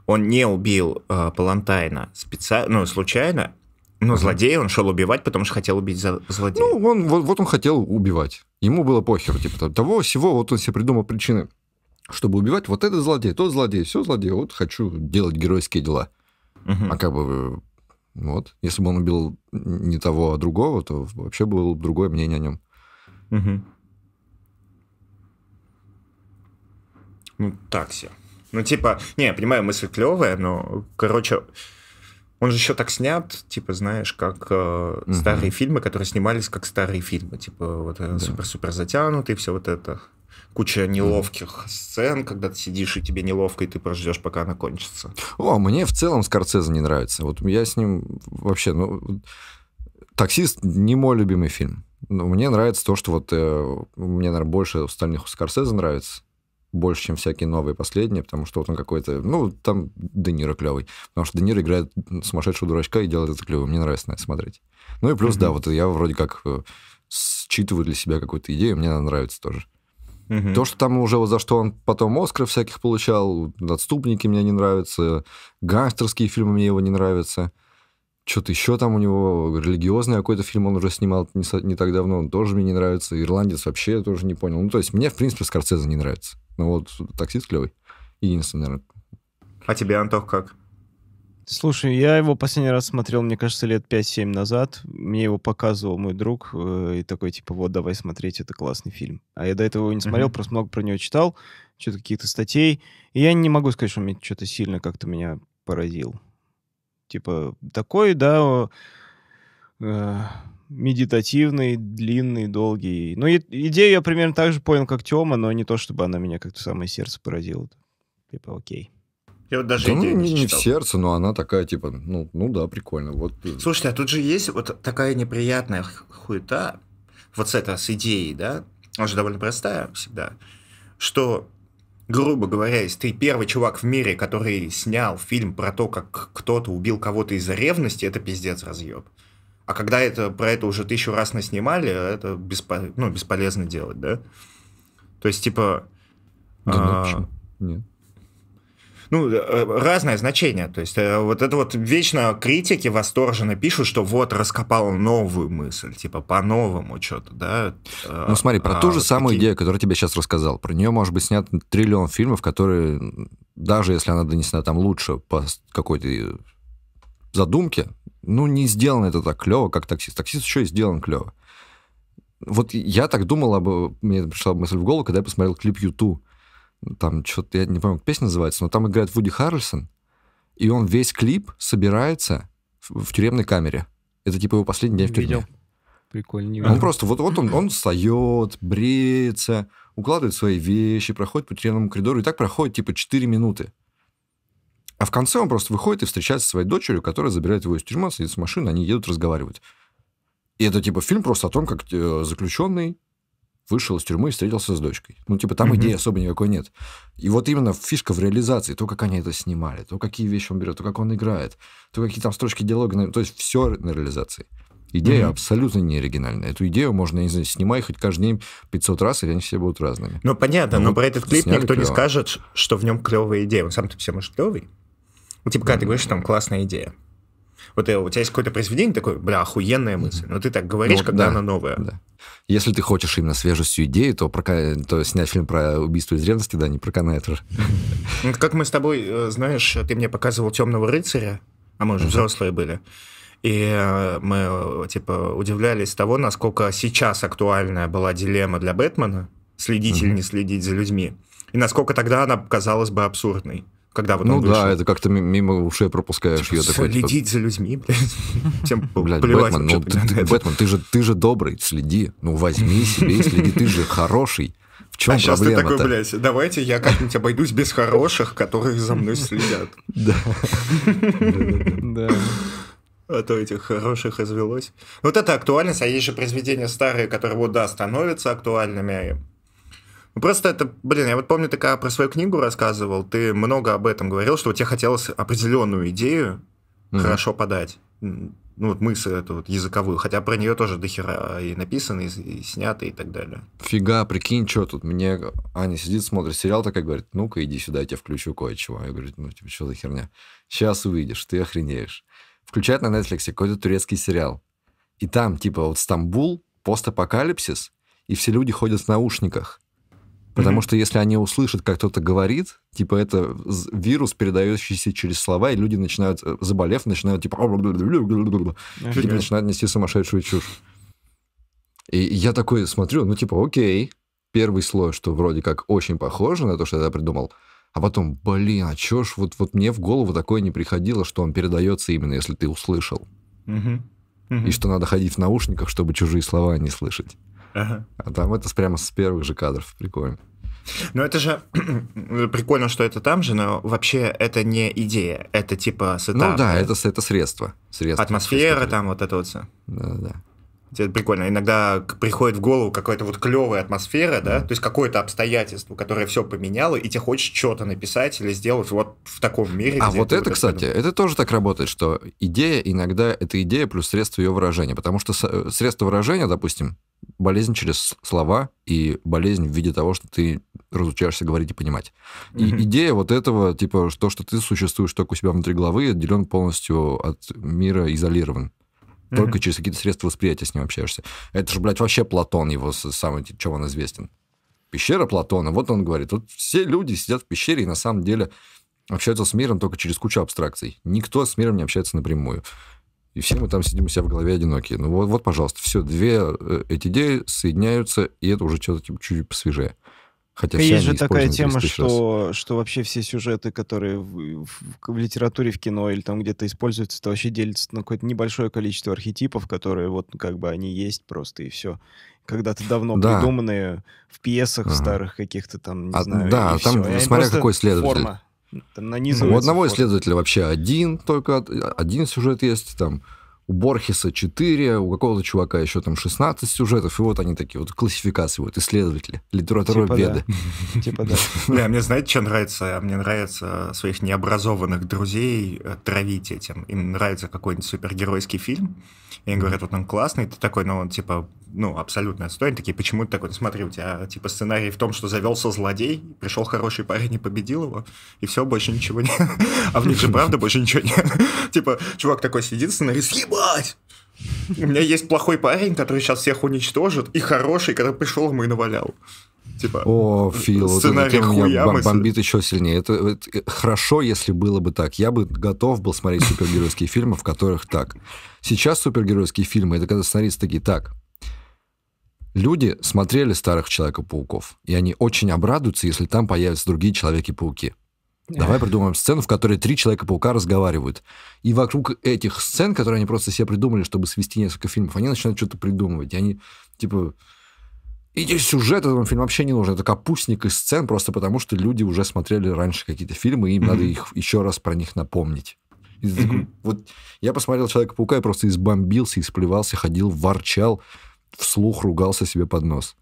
Speaker 1: Он не убил э, Палантайна специально, ну, случайно, но злодей он шел убивать, потому что хотел убить злодея. Ну, он, вот, вот он хотел убивать. Ему было похеру, типа того всего, вот он себе придумал причины, чтобы
Speaker 2: убивать вот этот злодей, тот злодей, все злодей, вот хочу делать геройские дела. Угу. А как бы вот. Если бы он убил не того, а другого, то вообще было бы другое мнение о
Speaker 1: нем. Угу. Ну, так все. Ну, типа, не, я понимаю, мысль клевая, но, короче, он же еще так снят, типа, знаешь, как э, угу. старые фильмы, которые снимались как старые фильмы, типа, вот э, да. супер-супер затянутый, все вот это куча неловких mm-hmm. сцен, когда ты сидишь и тебе неловко, и ты прождешь, пока она кончится.
Speaker 2: О, мне в целом Скорцезе не нравится. Вот я с ним вообще, ну, таксист не мой любимый фильм. Но мне нравится то, что вот э, мне, наверное, больше остальных у Скорсезе нравится больше, чем всякие новые последние, потому что вот он какой-то, ну, там Де Ниро клевый, потому что Де Ниро играет сумасшедшего дурачка и делает это клево, мне нравится на это смотреть. Ну и плюс, mm-hmm. да, вот я вроде как э, считываю для себя какую-то идею, мне она нравится тоже. Угу. То, что там уже за что он потом Оскар всяких получал, «Отступники» мне не нравятся, гангстерские фильмы мне его не нравятся. Что-то еще там у него религиозный какой-то фильм он уже снимал не, не так давно, он тоже мне не нравится. Ирландец вообще я тоже не понял. Ну, то есть мне, в принципе, Скорсезе не нравится. Ну вот, таксист клевый. единственный наверное. А тебе, Антох, как? Слушай, я его
Speaker 3: последний раз смотрел, мне кажется, лет 5-7 назад. Мне его показывал мой друг э, и такой, типа, вот, давай смотреть, это классный фильм. А я до этого его не смотрел, mm-hmm. просто много про него читал, что-то каких-то статей. И я не могу сказать, что мне что-то сильно как-то меня поразил. Типа, такой, да, э, медитативный, длинный, долгий. Ну, идею я примерно так же понял, как Тёма, но не то, чтобы она меня как-то самое сердце
Speaker 2: поразила. Типа, окей.
Speaker 1: Я вот даже да, ну, не,
Speaker 2: не в сердце, но она такая, типа, ну, ну
Speaker 1: да, прикольно. Вот. Слушайте, а тут же есть вот такая неприятная хуета, вот с этой, с идеей, да, она же довольно простая всегда, что, грубо говоря, если ты первый чувак в мире, который снял фильм про то, как кто-то убил кого-то из-за ревности, это пиздец разъеб. А когда это, про это уже тысячу раз наснимали, это беспо, ну, бесполезно делать, да? То есть, типа... Да, ну, а... нет ну, э, разное значение. То есть э, вот это вот вечно критики восторженно пишут, что вот раскопал новую мысль, типа по-новому что-то, да. Э, ну смотри, про а, ту же вот самую такие... идею,
Speaker 2: которую я тебе сейчас рассказал, про нее может быть снят триллион фильмов, которые, даже если она донесена там лучше по какой-то задумке, ну не сделано это так клево, как таксист. Таксист еще и сделан клево. Вот я так думал об... Мне пришла мысль в голову, когда я посмотрел клип YouTube там что-то, я не помню, как песня называется, но там играет Вуди Харрельсон, и он весь клип собирается в, в тюремной камере. Это типа его последний день в тюрьме. Видел.
Speaker 3: Прикольно. он ну, просто, вот, вот
Speaker 2: он, он встает, бреется, укладывает свои вещи, проходит по тюремному коридору, и так проходит типа 4 минуты. А в конце он просто выходит и встречается со своей дочерью, которая забирает его из тюрьмы, садится в машину, они едут разговаривать. И это типа фильм просто о том, как э, заключенный вышел из тюрьмы и встретился с дочкой. Ну, типа, там идеи особо никакой нет. И вот именно фишка в реализации, то, как они это снимали, то, какие вещи он берет, то, как он играет, то, какие там строчки диалога, то есть все на реализации. Идея mm-hmm. абсолютно не оригинальная. Эту идею можно, не знаю, снимай хоть каждый день 500 раз, и они все будут разными. Ну, понятно, ну, но вот про этот клип никто клево. не скажет,
Speaker 1: что в нем клевая идея. Он сам-то все, может, клевый? Ну, типа, когда mm-hmm. ты говоришь, что там классная идея вот у тебя есть какое-то произведение, такое, бля, охуенная мысль. Но ты так говоришь, ну, когда да, она новая. Да.
Speaker 2: Если ты хочешь именно свежесть идеи, то, прока... то снять фильм про убийство из ревности, да, не про Коннектор.
Speaker 1: Ну, как мы с тобой, э, знаешь, ты мне показывал «Темного рыцаря», а мы уже взрослые были. И э, мы, э, типа, удивлялись того, насколько сейчас актуальная была дилемма для Бэтмена, следить или не следить за людьми, и насколько тогда она казалась бы абсурдной. Когда вот ну, он да, это
Speaker 2: как-то мимо ушей пропускаешь. Типа, такой, типа следить типа...
Speaker 1: за людьми, блядь. Всем блядь, плевать Бэтмен, ну, ты, ты, Бэтмен,
Speaker 2: ты же, ты же добрый, следи. Ну возьми себе следи, ты же хороший. В чем а сейчас ты такой,
Speaker 1: блядь, давайте я как-нибудь обойдусь без хороших, которые за мной следят. Да. Да а то этих хороших развелось. Вот это актуальность, а есть же произведения старые, которые вот да, становятся актуальными, Просто это, блин, я вот помню, ты когда про свою книгу рассказывал, ты много об этом говорил, что тебе хотелось определенную идею mm-hmm. хорошо подать. Ну, вот мысль эту вот языковую, хотя про нее тоже дохера и написано, и, и снято, и так далее.
Speaker 2: Фига, прикинь, что тут, мне Аня сидит, смотрит сериал, такая говорит, ну-ка иди сюда, я тебе включу кое-чего. Я говорю, ну, типа, что за херня? Сейчас увидишь, ты охренеешь. Включает на Netflix какой-то турецкий сериал. И там, типа, вот Стамбул, постапокалипсис, и все люди ходят в наушниках. Потому mm-hmm. что если они услышат, как кто-то говорит, типа это вирус, передающийся через слова, и люди начинают, э, заболев, начинают типа... mm начинают нести сумасшедшую чушь. И я такой смотрю, ну типа, окей, первый слой, что вроде как очень похоже на то, что я придумал, а потом, блин, а чё ж, вот, вот мне в голову такое не приходило, что он передается именно, если ты услышал.
Speaker 1: Mm-hmm. Mm-hmm. И
Speaker 2: что надо ходить в наушниках, чтобы чужие слова не слышать. А там это прямо с первых же кадров. Прикольно.
Speaker 1: Но ну, это же прикольно, что это там же, но вообще это не идея, это типа сетап. Ну да, это,
Speaker 2: это средство.
Speaker 1: средство Атмосфера там вот это вот все. Да-да-да. Это прикольно. Иногда приходит в голову какая-то вот клевая атмосфера, да, да, то есть какое-то обстоятельство, которое все поменяло, и тебе хочешь что-то написать или сделать вот в таком мире. А вот это, вот
Speaker 2: кстати, это... это тоже так работает, что идея иногда это идея плюс средство ее выражения, потому что э, средство выражения, допустим, болезнь через слова и болезнь в виде того, что ты разучаешься говорить и понимать. И mm-hmm. идея вот этого, типа, то, что ты существуешь только у себя внутри головы, отделен полностью от мира, изолирован. Mm-hmm. Только через какие-то средства восприятия с ним общаешься. Это же, блядь, вообще Платон его самый, чем он известен. Пещера Платона. Вот он говорит, вот все люди сидят в пещере и на самом деле общаются с миром только через кучу абстракций. Никто с миром не общается напрямую и все мы там сидим у себя в голове одинокие. Ну вот, вот пожалуйста, все, две э, эти идеи соединяются, и это уже что-то типа, чуть посвежее. Хотя Есть же такая тема, что,
Speaker 3: что вообще все сюжеты, которые в, в, в литературе, в кино или там где-то используются, это вообще делится на какое-то небольшое количество архетипов, которые вот ну, как бы они есть просто и все. Когда-то давно да. придуманные в пьесах ага. старых каких-то там, не а, знаю. Да, там все. смотря какой следователь. Форма нанизывается. У одного
Speaker 2: исследователя вообще один только, один сюжет есть, там, у Борхеса 4, у какого-то чувака еще там 16 сюжетов, и вот они такие, вот классификации, вот исследователи, литература типа беды. Типа да.
Speaker 1: А мне знаете, что нравится? Мне нравится своих необразованных друзей э, травить этим. Им нравится какой-нибудь супергеройский фильм, и они говорят, вот он классный, ты такой, ну, он, типа, ну, абсолютно отстойный. такие, почему ты такой? Ну, смотри, у тебя, типа, сценарий в том, что завелся злодей, пришел хороший парень и победил его, и все, больше ничего нет. А в них же, правда, больше ничего нет. Типа, чувак такой сидит, сценарист, ебать! У меня есть плохой парень, который сейчас всех уничтожит, и хороший, который пришел ему и навалял. Типа, О, Фил, сценарий вот хуя бом- бомбит
Speaker 2: еще сильнее. Это, это э, хорошо, если было бы так. Я бы готов был смотреть супергеройские фильмы, в которых так. Сейчас супергеройские фильмы, это когда сценаристы такие, так, люди смотрели старых Человека-пауков, и они очень обрадуются, если там появятся другие Человеки-пауки. Давай придумаем сцену, в которой три Человека-паука разговаривают. И вокруг этих сцен, которые они просто себе придумали, чтобы свести несколько фильмов, они начинают что-то придумывать. И они, типа, и здесь сюжет этому фильму вообще не нужен. Это капустник из сцен, просто потому что люди уже смотрели раньше какие-то фильмы, и им надо их еще раз про них напомнить. Из... Угу. Вот я посмотрел Человека-паука и просто избомбился, исплевался, ходил, ворчал, вслух ругался себе под нос.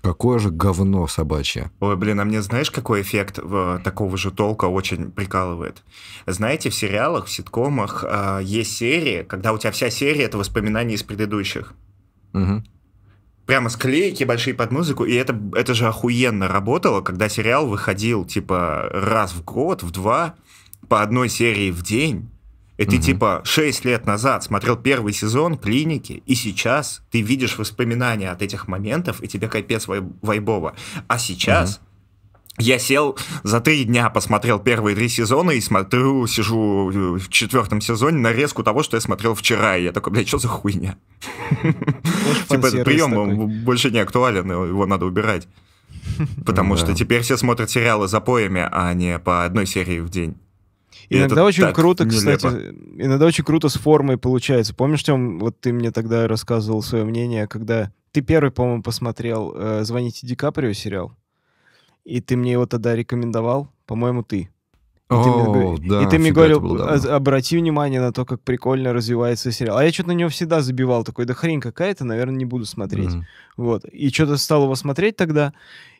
Speaker 2: Какое же говно собачье.
Speaker 1: Ой, блин, а мне знаешь, какой эффект э, такого же толка очень прикалывает? Знаете, в сериалах, в ситкомах э, есть серии, когда у тебя вся серия это воспоминания из предыдущих. Угу. Прямо склейки большие под музыку, и это, это же охуенно работало, когда сериал выходил типа раз в год, в два, по одной серии в день, это угу. типа 6 лет назад смотрел первый сезон клиники, и сейчас ты видишь воспоминания от этих моментов, и тебе капец вай- вайбово. А сейчас угу. Я сел за три дня, посмотрел первые три сезона и смотрю, сижу в четвертом сезоне нарезку того, что я смотрел вчера. И я такой, блядь, что за хуйня?
Speaker 4: Типа этот прием
Speaker 1: больше не актуален, его надо убирать. Потому что теперь все смотрят сериалы за поями, а не по одной серии в день. И иногда очень круто, нелепо. кстати,
Speaker 3: иногда очень круто с формой получается. Помнишь, Тем, вот ты мне тогда рассказывал свое мнение, когда ты первый, по-моему, посмотрел э, «Звоните Ди Каприо» сериал, и ты мне его тогда рекомендовал, по-моему, ты. И, О, ты мне, да, и ты мне говорил, обрати внимание на то, как прикольно развивается сериал. А я что-то на него всегда забивал, такой, да хрень какая-то, наверное, не буду смотреть. Mm-hmm. Вот. И что-то стал его смотреть тогда,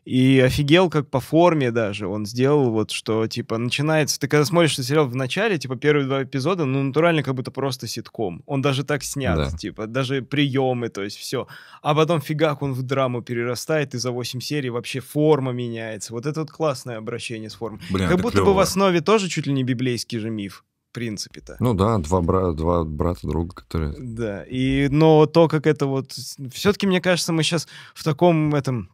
Speaker 3: и офигел как по форме даже. Он сделал вот, что, типа, начинается... Ты когда смотришь на сериал в начале, типа, первые два эпизода, ну, натурально как будто просто ситком. Он даже так снят, да. типа, даже приемы, то есть все. А потом фигак он в драму перерастает, и за 8 серий вообще форма меняется. Вот это вот классное обращение с формой. Блин, как будто клево. бы в основе тоже чуть ли не библейский же миф принципе-то.
Speaker 2: Ну да, два, бра два брата друга, которые...
Speaker 3: Да, и, но то, как это вот... Все-таки, мне кажется, мы сейчас в таком этом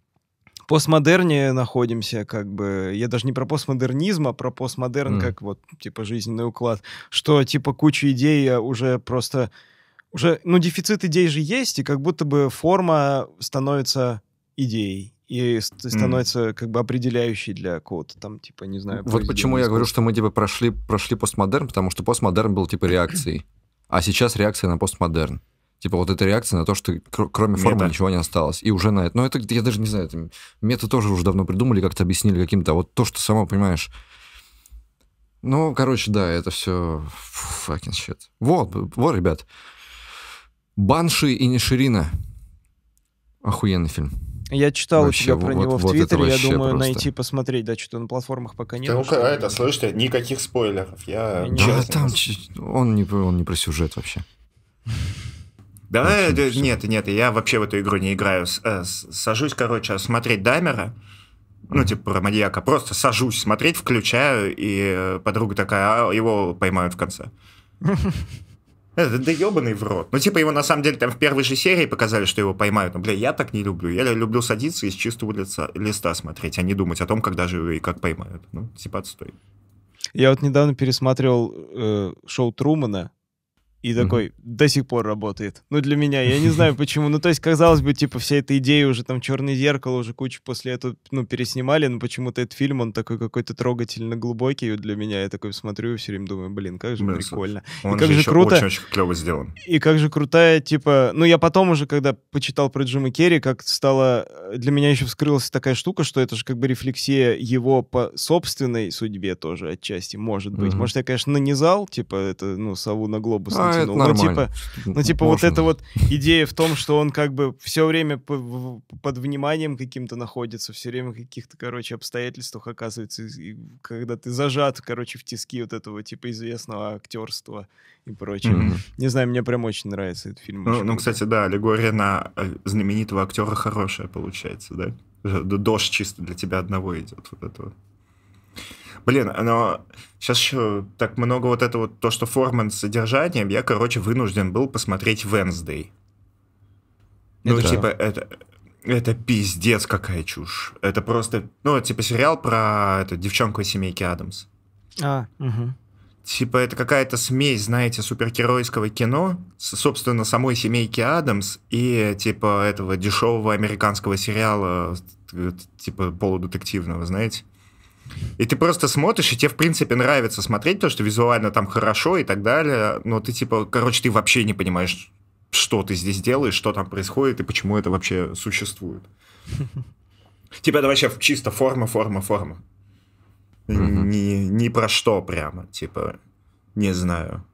Speaker 3: постмодерне находимся, как бы, я даже не про постмодернизм, а про постмодерн, mm. как вот, типа, жизненный уклад, что, типа, куча идей а уже просто, уже, ну, дефицит идей же есть, и как будто бы форма становится идеей и становится mm. как бы определяющей для кого-то там, типа, не знаю... Вот почему я говорю, что
Speaker 2: мы, типа, прошли, прошли постмодерн, потому что постмодерн был, типа, реакцией, а сейчас реакция на постмодерн. Типа вот эта реакция на то, что кр- кроме формы мета. ничего не осталось. И уже на это... Ну, это я даже не знаю, это, мета тоже уже давно придумали, как-то объяснили каким-то. А вот то, что сама понимаешь... Ну, короче, да, это все... Fucking shit. Вот, вот, ребят. Банши и Ниширина. Охуенный фильм. Я читал вообще, у тебя про вот, него в Твиттере, я думаю, просто... найти,
Speaker 3: посмотреть, да, что-то на платформах
Speaker 1: пока нет. Ну, а это, слышишь, никаких спойлеров. Я... Да, там он не, он не про сюжет вообще. Да, нет, нет, я вообще в эту игру не играю. Э, сажусь, короче, смотреть Даймера, ну, типа про маньяка, просто сажусь смотреть, включаю, и э, подруга такая, а его поймают в конце. Это да ебаный в рот. Ну, типа, его на самом деле там в первой же серии показали, что его поймают. Но ну, бля, я так не люблю. Я люблю садиться и с чистого лица, листа смотреть, а не думать о том, когда же его и как поймают. Ну, типа, отстой.
Speaker 3: Я вот недавно пересматривал э, шоу Трумана, и такой, mm до сих пор работает. Ну, для меня, я не знаю почему. Ну, то есть, казалось бы, типа, вся эта идея уже там «Черное зеркало», уже кучу после этого, ну, переснимали, но почему-то этот фильм, он такой какой-то трогательно глубокий для меня. Я такой смотрю и все время думаю, блин, как же ну, прикольно. Он и как же, же круто. очень-очень клево сделан. И как же крутая, типа... Ну, я потом уже, когда почитал про Джима Керри, как стало... Э, для меня еще вскрылась такая штука, что это же как бы рефлексия его по собственной судьбе тоже отчасти, может быть. mm Может, я, конечно, нанизал, типа, это, ну, сову на глобус. А, Бывает ну, типа, нормально. Ну, типа, ну, типа Можно. вот эта вот идея в том, что он как бы все время под вниманием каким-то находится, все время каких-то, короче, обстоятельствах оказывается, и когда ты зажат, короче, в тиски вот этого, типа, известного актерства и прочего. Mm-hmm. Не знаю, мне прям очень нравится этот фильм. Ну, ну
Speaker 1: кстати, да, аллегория на э, знаменитого актера хорошая получается, да? Дождь чисто для тебя одного идет вот этого. вот. Блин, но сейчас еще так много вот этого, то, что форман с содержанием, я, короче, вынужден был посмотреть Венсдей. Ну, это... типа, это, это пиздец какая чушь. Это просто, ну, типа сериал про эту девчонку из семейки Адамс.
Speaker 3: А, угу.
Speaker 1: Типа это какая-то смесь, знаете, супергеройского кино, собственно, самой семейки Адамс и типа этого дешевого американского сериала, э, типа полудетективного, знаете. И ты просто смотришь, и тебе, в принципе, нравится смотреть, то, что визуально там хорошо и так далее, но ты, типа, короче, ты вообще не понимаешь, что ты здесь делаешь, что там происходит и почему это вообще существует. Типа это вообще чисто форма, форма, форма. Ни, ни про что прямо, типа, не знаю.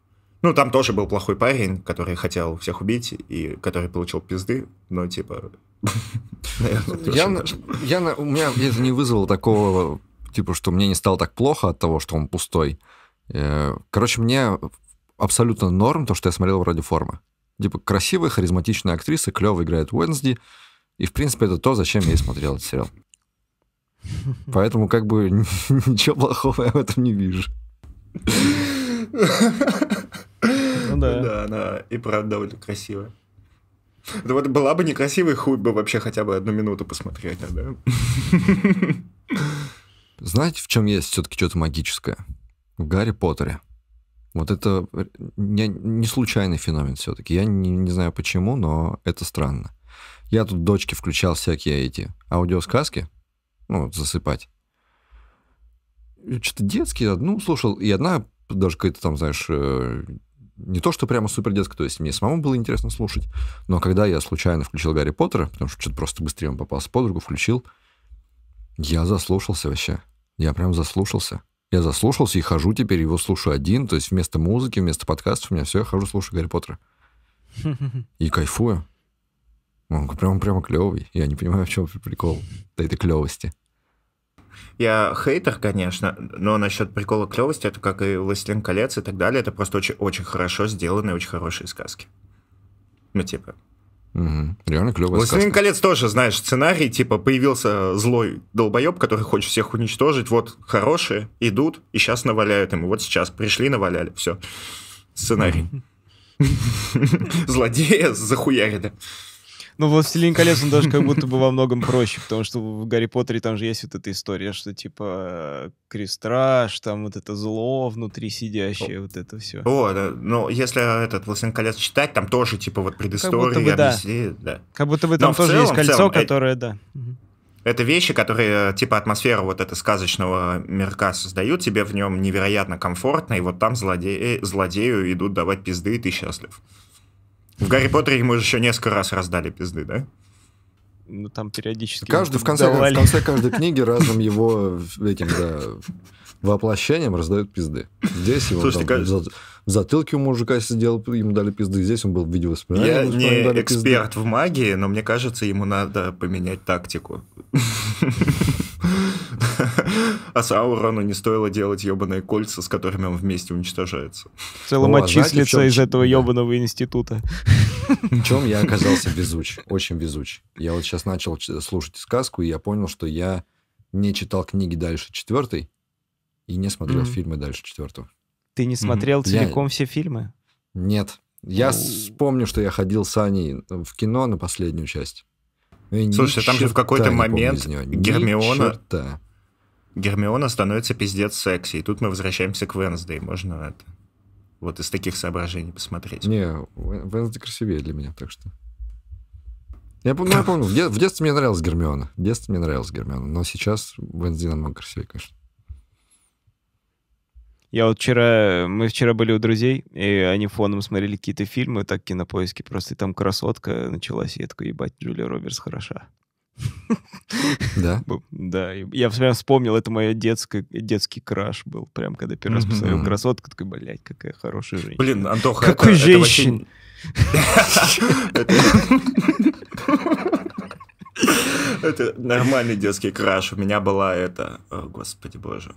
Speaker 1: Ну, там тоже был плохой парень, который хотел всех убить и который получил пизды, но типа...
Speaker 2: Я, я, у меня это не вызвал такого типа, что мне не стало так плохо от того, что он пустой. Э, короче, мне абсолютно норм то, что я смотрел в ради формы. Типа, красивая, харизматичная актриса, клево играет Уэнсди. И, в принципе, это то, зачем я и смотрел этот сериал. Поэтому, как бы, ничего плохого я в этом не вижу.
Speaker 4: Ну
Speaker 1: да. Да, она и правда довольно красивая. Да вот была бы некрасивой, хуй бы вообще хотя бы одну минуту посмотрели, а, да?
Speaker 2: Знаете, в чем есть все-таки что-то магическое? В Гарри Поттере. Вот это не, э, не случайный феномен все-таки. Я не, не знаю почему, но это странно. Я тут дочке включал всякие эти аудиосказки, ну, засыпать. Что-то детские, Ну слушал, и одна даже какая-то там, знаешь, э, не то, что прямо супер детская, то есть мне самому было интересно слушать, но когда я случайно включил Гарри Поттера, потому что что-то просто быстрее он попался под руку, включил, я заслушался вообще. Я прям заслушался. Я заслушался и хожу теперь, его слушаю один. То есть вместо музыки, вместо подкастов у меня все, я хожу, слушаю Гарри Поттера. И кайфую. Он прям, прямо клевый. Я не понимаю, в чем прикол до этой клевости.
Speaker 1: Я хейтер, конечно, но насчет прикола клевости, это как и «Властелин колец» и так далее, это просто очень, очень хорошо сделанные, очень хорошие сказки. Ну, типа, Угу. Реально клевая «Властелин сказка. колец» тоже, знаешь, сценарий, типа, появился злой долбоеб, который хочет всех уничтожить, вот хорошие идут, и сейчас наваляют ему, вот сейчас пришли, наваляли, все. Сценарий. Злодея захуярили. Ну, «Властелин колец», он даже как
Speaker 3: будто бы во многом проще, потому что в «Гарри Поттере» там же есть вот эта история, что типа крестраж, там вот это зло внутри сидящее, вот это все. О, да, э, ну, если
Speaker 1: этот «Властелин колец» читать, там тоже типа вот предыстория, бы, объясни, да. да. Как будто бы там Но тоже целом, есть кольцо, целом, э, которое, да. Это вещи, которые э, типа атмосферу вот этого сказочного мирка создают, тебе в нем невероятно комфортно, и вот там злоде... злодею идут давать пизды, и ты счастлив. В Гарри Поттере ему же еще несколько раз раздали пизды, да?
Speaker 2: Ну, там периодически...
Speaker 1: Каждый, в, конце, в конце каждой
Speaker 2: книги разным его этим, да, воплощением раздают пизды. Здесь его Слушайте, там, как... в затылке у мужика сидел, ему дали пизды, здесь он был в виде воспоминания. Я не эксперт
Speaker 1: пизды. в магии, но мне кажется, ему надо поменять тактику. А Саурона не стоило делать ебаные кольца, с которыми он вместе уничтожается. В целом О, отчислиться знаете, чем... из этого
Speaker 3: ебаного института. В чем я оказался
Speaker 1: везуч, очень везуч. Я вот сейчас
Speaker 2: начал слушать сказку, и я понял, что я не читал книги дальше четвертой и не смотрел mm-hmm. фильмы дальше четвертого. Ты не смотрел mm-hmm. целиком
Speaker 3: я... все фильмы?
Speaker 2: Нет. Я ну... помню, что я ходил с Аней в кино на последнюю часть. И Слушай, там же в какой-то момент Гермиона...
Speaker 1: Гермиона становится пиздец секси. И тут мы возвращаемся к Венсдей. Можно это вот из таких соображений посмотреть. Не, Венсдей красивее для меня, так что. Я, помню, ну, я помню, в,
Speaker 2: в детстве мне нравилась Гермиона. В детстве мне нравилась Гермиона. Но сейчас Венсдей намного красивее, конечно.
Speaker 3: Я вот вчера, мы вчера были у друзей, и они фоном смотрели какие-то фильмы, так кинопоиски, просто и там красотка началась, и я такой, ебать, Джулия Робертс хороша. Да? Да, я прям вспомнил, это мой детский краш был, прям когда первый раз посмотрел красотку, такой, блядь, какая хорошая женщина. Блин, Антоха, Какой женщин?
Speaker 1: Это нормальный детский краш. У меня была это, господи боже,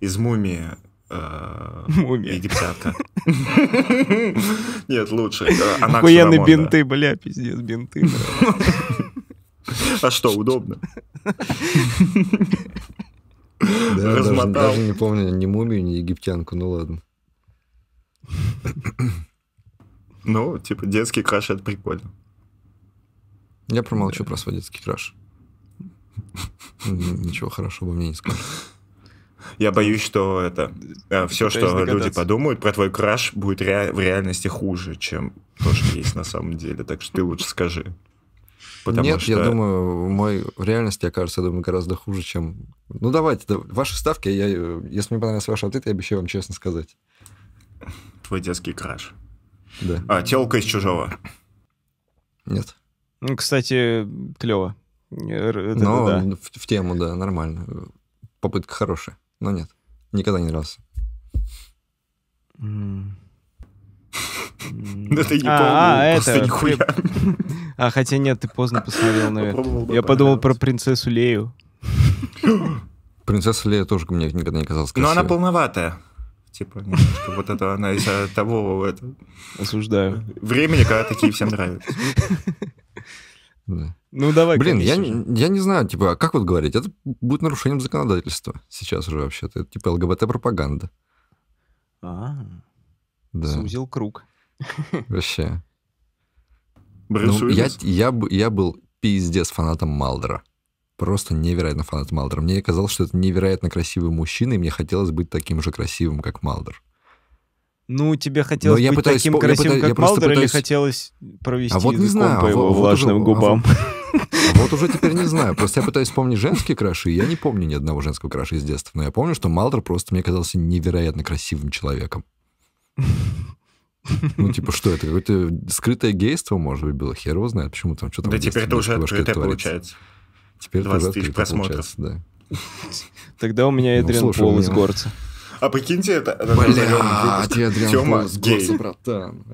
Speaker 1: из мумии э, Мумия. Египтянка. Нет, лучше. Э, Охуенные бинты, бля, пиздец, бинты. А что, удобно? Да, Размотал. Даже, даже
Speaker 2: не помню ни мумию, ни египтянку, ну ладно.
Speaker 1: Ну, типа, детский краш это прикольно.
Speaker 2: Я промолчу да. про свой детский краш. Ничего хорошего мне не скажешь.
Speaker 1: Я боюсь, что это а, ну, все, что люди подумают про твой краш, будет в реальности хуже, чем то, что есть на самом деле. Так что ты лучше скажи. Потому Нет, что... я
Speaker 2: думаю, мой в реальности кажется, я думаю, гораздо хуже, чем... Ну, давайте, да, ваши ставки, я, если мне понравился ваш ответ, я обещаю вам честно сказать. Твой
Speaker 1: детский краш. Да. А, телка из чужого. Нет. Ну, кстати, клево.
Speaker 3: Это, но да.
Speaker 2: в, в тему, да, нормально. Попытка хорошая, но нет. Никогда не нравился.
Speaker 3: Да не а, помню, а, это... А, хотя нет, ты поздно посмотрел наверное. Я подумал про принцессу Лею.
Speaker 1: Принцесса Лея тоже мне никогда не казалась красивой. Но она полноватая. Типа, немножко вот это она из-за того... Это... Осуждаю. Времени, когда такие всем нравятся. Да. Ну, давай. Блин,
Speaker 2: я, я не знаю, типа, а как вот говорить? Это будет нарушением законодательства сейчас уже вообще-то. Это типа ЛГБТ-пропаганда. А, да. сузил круг. Вообще. Ну, Брюс ну, я, я, я был пиздец фанатом Малдера. Просто невероятно фанат Малдера. Мне казалось, что это невероятно красивый мужчина, и мне хотелось быть таким же красивым, как Малдер.
Speaker 3: Ну, тебе хотелось Но быть пытаюсь, таким красивым, пытаюсь, как Малдер, пытаюсь... или хотелось провести а вот не знаю, по а его а вот, влажным уже, а губам? А
Speaker 2: вот, а вот уже теперь не знаю. Просто я пытаюсь вспомнить женские краши, и я не помню ни одного женского краша из детства. Но я помню, что Малдер просто мне казался невероятно красивым человеком. Ну, типа, что это? Какое-то скрытое гейство, может быть, было. Хер его знает, почему там что-то... Да теперь это уже открытое получается. Теперь 20 тысяч просмотров. Да.
Speaker 3: Тогда у меня ну, Эдриан Пол из горца.
Speaker 1: А прикиньте, это... Блядь, Эдриан Пол из горца, братан.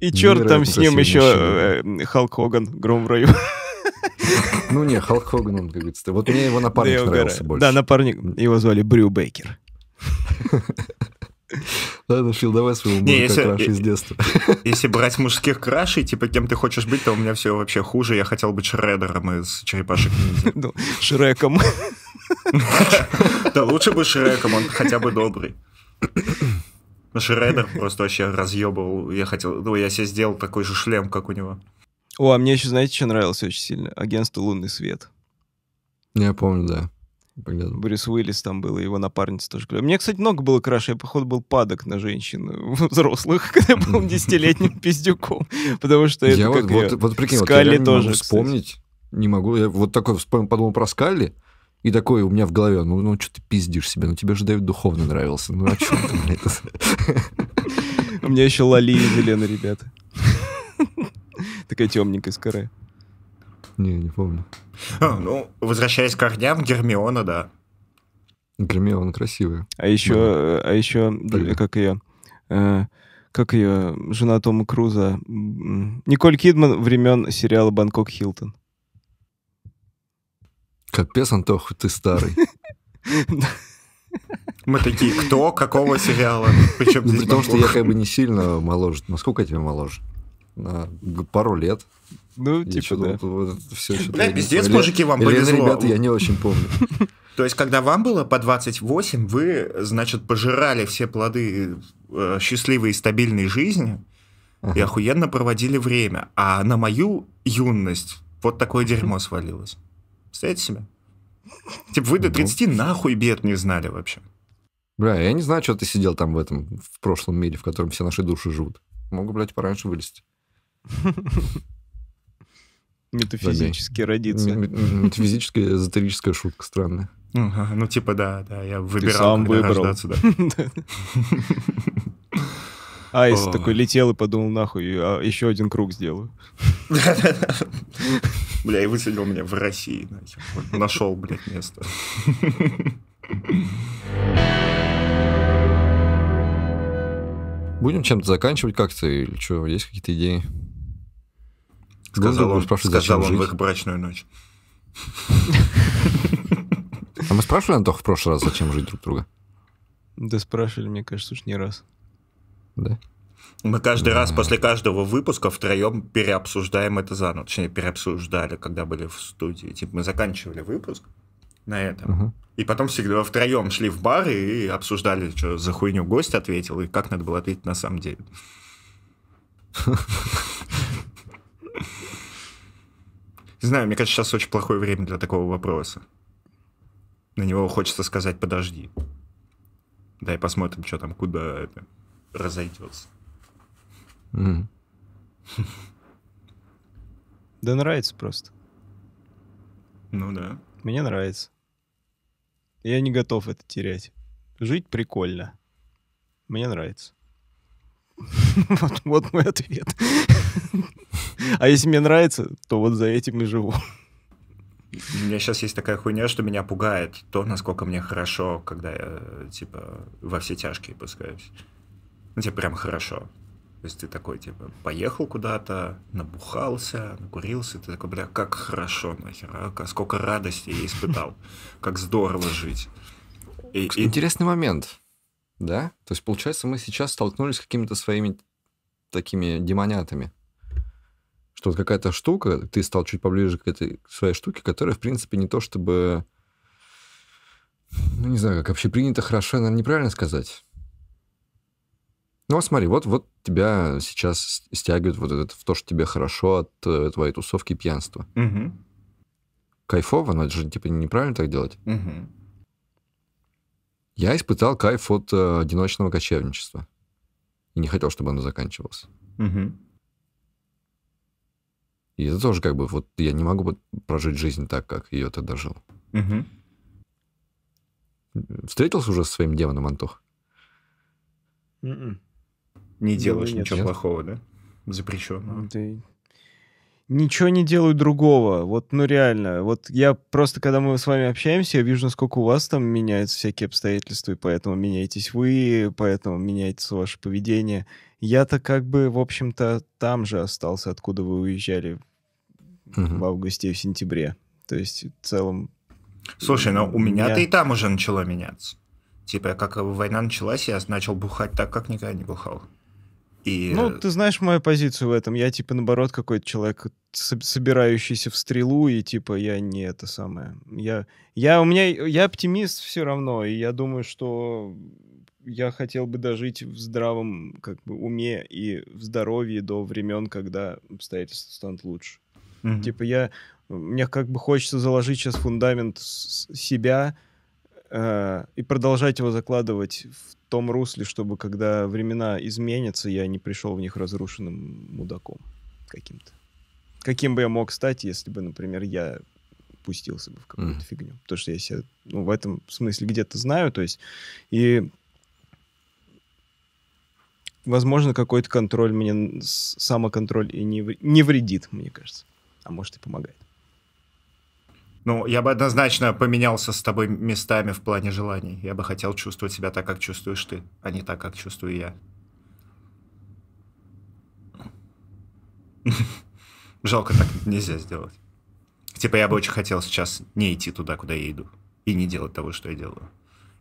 Speaker 1: И черт там с ним еще э,
Speaker 3: э, Халк Хоган, гром в раю. Ну не, Халк Хоган, он, как говорится. Вот мне его напарник нравился больше. Да, напарник, его звали Брю Бейкер.
Speaker 1: Ладно, ну, Фил, давай своего мужика если, краши из детства. Если брать мужских крашей, типа, кем ты хочешь быть, то у меня все вообще хуже. Я хотел быть Шредером из «Черепашек ниндзя». Ну, Шреком. Да лучше бы Шреком, он хотя бы добрый. Ну, Шредер просто вообще разъебывал. Я хотел, ну, я себе сделал такой же шлем, как у него. О, а
Speaker 3: мне еще, знаете, что нравилось очень сильно? Агентство «Лунный свет».
Speaker 2: Я помню, да.
Speaker 3: Блин. Брюс Уиллис там был, и его напарница тоже. У меня, кстати, много было краш. Я, походу, был падок на женщин э, взрослых, когда был десятилетним пиздюком. Потому что это я как вот, вот, вот, прикинь, Скалли вот я тоже, могу вспомнить.
Speaker 2: Кстати. Не могу. Я вот такой вспомнил, подумал про Скалли. И такой у меня в голове, ну, ну что ты пиздишь себе, ну тебе же Дэвид духовно нравился, ну а что ты, блядь?
Speaker 3: У меня еще Лали и Елена, ребята. Такая темненькая скорая.
Speaker 2: Не, не помню.
Speaker 1: А, ну, возвращаясь к корням, Гермиона, да.
Speaker 2: Гермиона красивая.
Speaker 3: А еще, да. а еще, Блин. как ее, э, как ее жена Тома Круза, Николь Кидман времен сериала
Speaker 2: «Бангкок Хилтон». Капец, Антох, ты старый.
Speaker 1: Мы такие, кто, какого сериала? Причем ну, здесь При том, что я как бы
Speaker 2: не сильно моложе. Насколько я тебе моложе? Пару лет. Ну, типа, да. Вот, все, Бля, пиздец, мужики, вам повезло. ребята, я не очень помню.
Speaker 1: То есть, когда вам было по 28, вы, значит, пожирали все плоды э, счастливой и стабильной жизни и охуенно проводили время. А на мою юность вот такое дерьмо свалилось. Представляете себе? Типа вы до 30 ну. нахуй бед не знали вообще. Бля, я не знаю, что ты сидел там в этом, в прошлом
Speaker 2: мире, в котором все наши души живут. Могу, блядь, пораньше вылезти.
Speaker 1: Метафизически родиться. Метафизическая
Speaker 2: эзотерическая шутка странная.
Speaker 1: Ну, типа, да, да, я выбирал, Ты сам выбрал. рождаться, да. Айс такой
Speaker 3: летел и подумал, нахуй, а, еще один круг сделаю.
Speaker 1: Бля, и высадил меня в России. Нашел, блядь, место.
Speaker 2: Будем чем-то заканчивать как-то или что? Есть какие-то идеи? Сказал он, сказал он в их брачную ночь. А мы спрашивали, Антох, в прошлый раз, зачем жить друг друга?
Speaker 3: Да спрашивали, мне кажется, уж не
Speaker 2: раз.
Speaker 1: Да? Мы каждый да. раз после каждого выпуска втроем переобсуждаем это заново. Точнее, переобсуждали, когда были в студии. Типа мы заканчивали выпуск на этом. Угу. И потом всегда втроем шли в бар и обсуждали, что за хуйню гость ответил и как надо было ответить на самом деле. Не знаю, мне кажется, сейчас очень плохое время для такого вопроса. На него хочется сказать «подожди». Дай посмотрим, что там, куда это разойдется.
Speaker 4: да
Speaker 3: нравится просто. Ну да. Мне нравится. Я не готов это терять. Жить прикольно. Мне нравится. Вот, вот мой ответ. А если мне нравится, то вот за этим и живу.
Speaker 1: У меня сейчас есть такая хуйня, что меня пугает то, насколько мне хорошо, когда я, типа, во все тяжкие пускаюсь. Ну, тебе типа, прям хорошо. То есть ты такой, типа, поехал куда-то, набухался, накурился, ты такой, бля, как хорошо нахер, а? сколько радости я испытал, как здорово жить. И, Интересный и... момент. Да? То есть, получается, мы сейчас столкнулись
Speaker 2: с какими-то своими такими демонятами. Что вот какая-то штука, ты стал чуть поближе к этой к своей штуке, которая, в принципе, не то чтобы... Ну, не знаю, как вообще принято хорошо, наверное, неправильно сказать. Ну, а смотри, вот, вот тебя сейчас стягивает вот это, в то, что тебе хорошо от э, твоей тусовки и пьянства. Угу. Кайфово, но это же, типа, неправильно так делать. Угу. Я испытал кайф от э, одиночного кочевничества. И не хотел, чтобы оно заканчивалось. Угу. И это тоже как бы, вот я не могу прожить жизнь так, как ее тогда жил. Угу. Встретился уже со своим демоном, Антох?
Speaker 1: М-м. Не делаешь ну, ничего нет. плохого, да? Запрещенного. Ты ничего
Speaker 3: не делаю другого. Вот, ну реально, вот я просто, когда мы с вами общаемся, я вижу, насколько у вас там меняются всякие обстоятельства, и поэтому меняетесь вы, поэтому меняется ваше поведение. Я-то как бы, в общем-то, там же остался, откуда вы уезжали
Speaker 1: угу. в августе и в сентябре. То есть в целом... Слушай, но ну, у меня-то меня... и там уже начало меняться. Типа, как война началась, я начал бухать так, как никогда не бухал. И... Ну, ты знаешь мою позицию в этом. Я, типа, наоборот, какой-то человек,
Speaker 3: собирающийся в стрелу, и, типа, я не это самое. Я, я, у меня, я оптимист все равно, и я думаю, что я хотел бы дожить в здравом как бы, уме и в здоровье до времен, когда обстоятельства станут лучше. Mm-hmm. Типа я, мне как бы хочется заложить сейчас фундамент себя, Э, и продолжать его закладывать в том русле, чтобы когда времена изменятся, я не пришел в них разрушенным мудаком каким-то. Каким бы я мог стать, если бы, например, я пустился бы в какую-то mm. фигню. Потому что я себя ну, в этом смысле где-то знаю, то есть, и возможно, какой-то контроль мне, самоконтроль и не, не вредит, мне кажется.
Speaker 1: А может и помогает. Ну, я бы однозначно поменялся с тобой местами в плане желаний. Я бы хотел чувствовать себя так, как чувствуешь ты, а не так, как чувствую я. Жалко, так нельзя сделать. Типа я бы очень хотел сейчас не идти туда, куда я иду. И не делать того, что я делаю.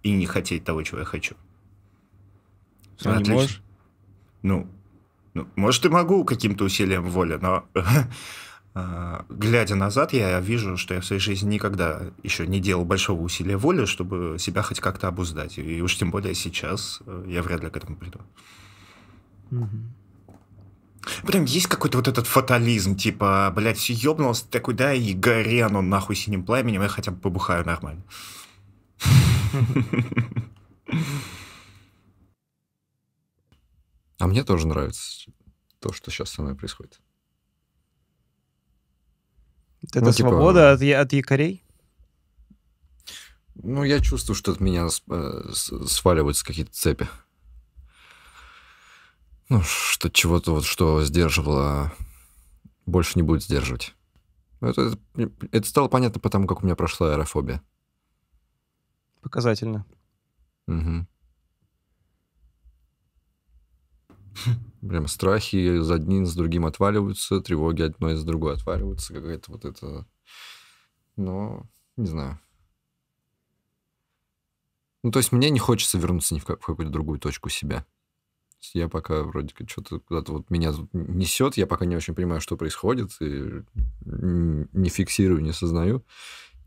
Speaker 1: И не хотеть того, чего я хочу. Ты не можешь? Ну, ну, может и могу каким-то усилием воли, но А, глядя назад, я вижу, что я в своей жизни никогда еще не делал большого усилия воли, чтобы себя хоть как-то обуздать. И уж тем более сейчас э, я вряд ли к этому приду. Прям есть какой-то вот этот фатализм, типа, блядь, все ёбнулось, такой, да, и гори оно нахуй синим пламенем, я хотя бы побухаю нормально.
Speaker 2: А мне тоже нравится то, что сейчас со мной происходит.
Speaker 3: Это ну, типа... свобода от, от якорей?
Speaker 2: Ну, я чувствую, что от меня э, сваливаются какие-то цепи. Ну, что чего-то вот, что сдерживало, больше не будет сдерживать. Это, это стало понятно потому, как у меня прошла аэрофобия.
Speaker 3: Показательно.
Speaker 2: Угу. Прям страхи за одним с другим отваливаются, тревоги одной с другой отваливаются, какая-то вот это... Но, ну, не знаю. Ну, то есть мне не хочется вернуться ни в какую-то другую точку себя. Я пока вроде как что-то куда-то вот меня несет, я пока не очень понимаю, что происходит, и не фиксирую, не сознаю,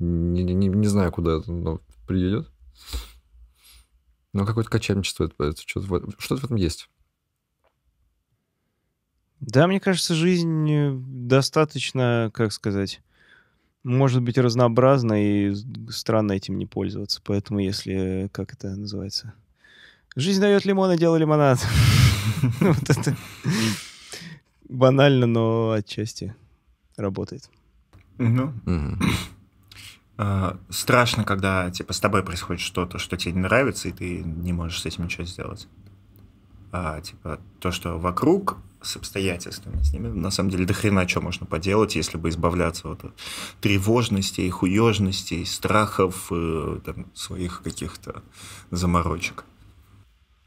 Speaker 2: Не, не, не знаю, куда это приведет. Но какое-то кочевничество, это, это что-то, что-то в этом есть.
Speaker 3: Да, мне кажется, жизнь достаточно, как сказать, может быть разнообразна, и странно этим не пользоваться. Поэтому если, как это называется, жизнь дает лимоны, а делай лимонад. Ну, вот это банально, но отчасти
Speaker 1: работает. Ну. А, страшно, когда типа с тобой происходит что-то, что тебе не нравится, и ты не можешь с этим ничего сделать. А, типа то, что вокруг с обстоятельствами. С ними, на самом деле, до хрена что можно поделать, если бы избавляться от тревожностей, хуежностей, страхов, э, там, своих каких-то заморочек.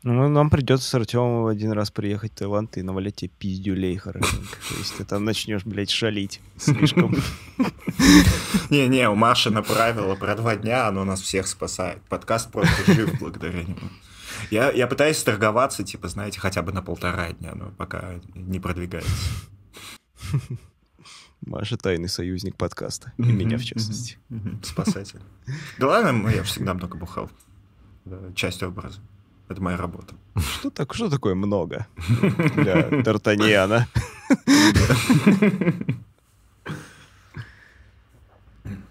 Speaker 3: Ну, нам придется с Артемом один раз приехать в Таиланд и навалять тебе пиздюлей хорошенько. То есть ты там начнешь, блядь, шалить
Speaker 1: слишком. Не-не, у Маши на правило про два дня, оно нас всех спасает. Подкаст просто жив благодаря нему. Я, я пытаюсь торговаться, типа, знаете, хотя бы на полтора дня, но пока не продвигается. Маша тайный союзник подкаста. И меня, в частности. Спасатель. Да ладно, ну, я всегда много бухал. Часть образа. Это моя работа. Что, так, что такое много для Тартаньяна?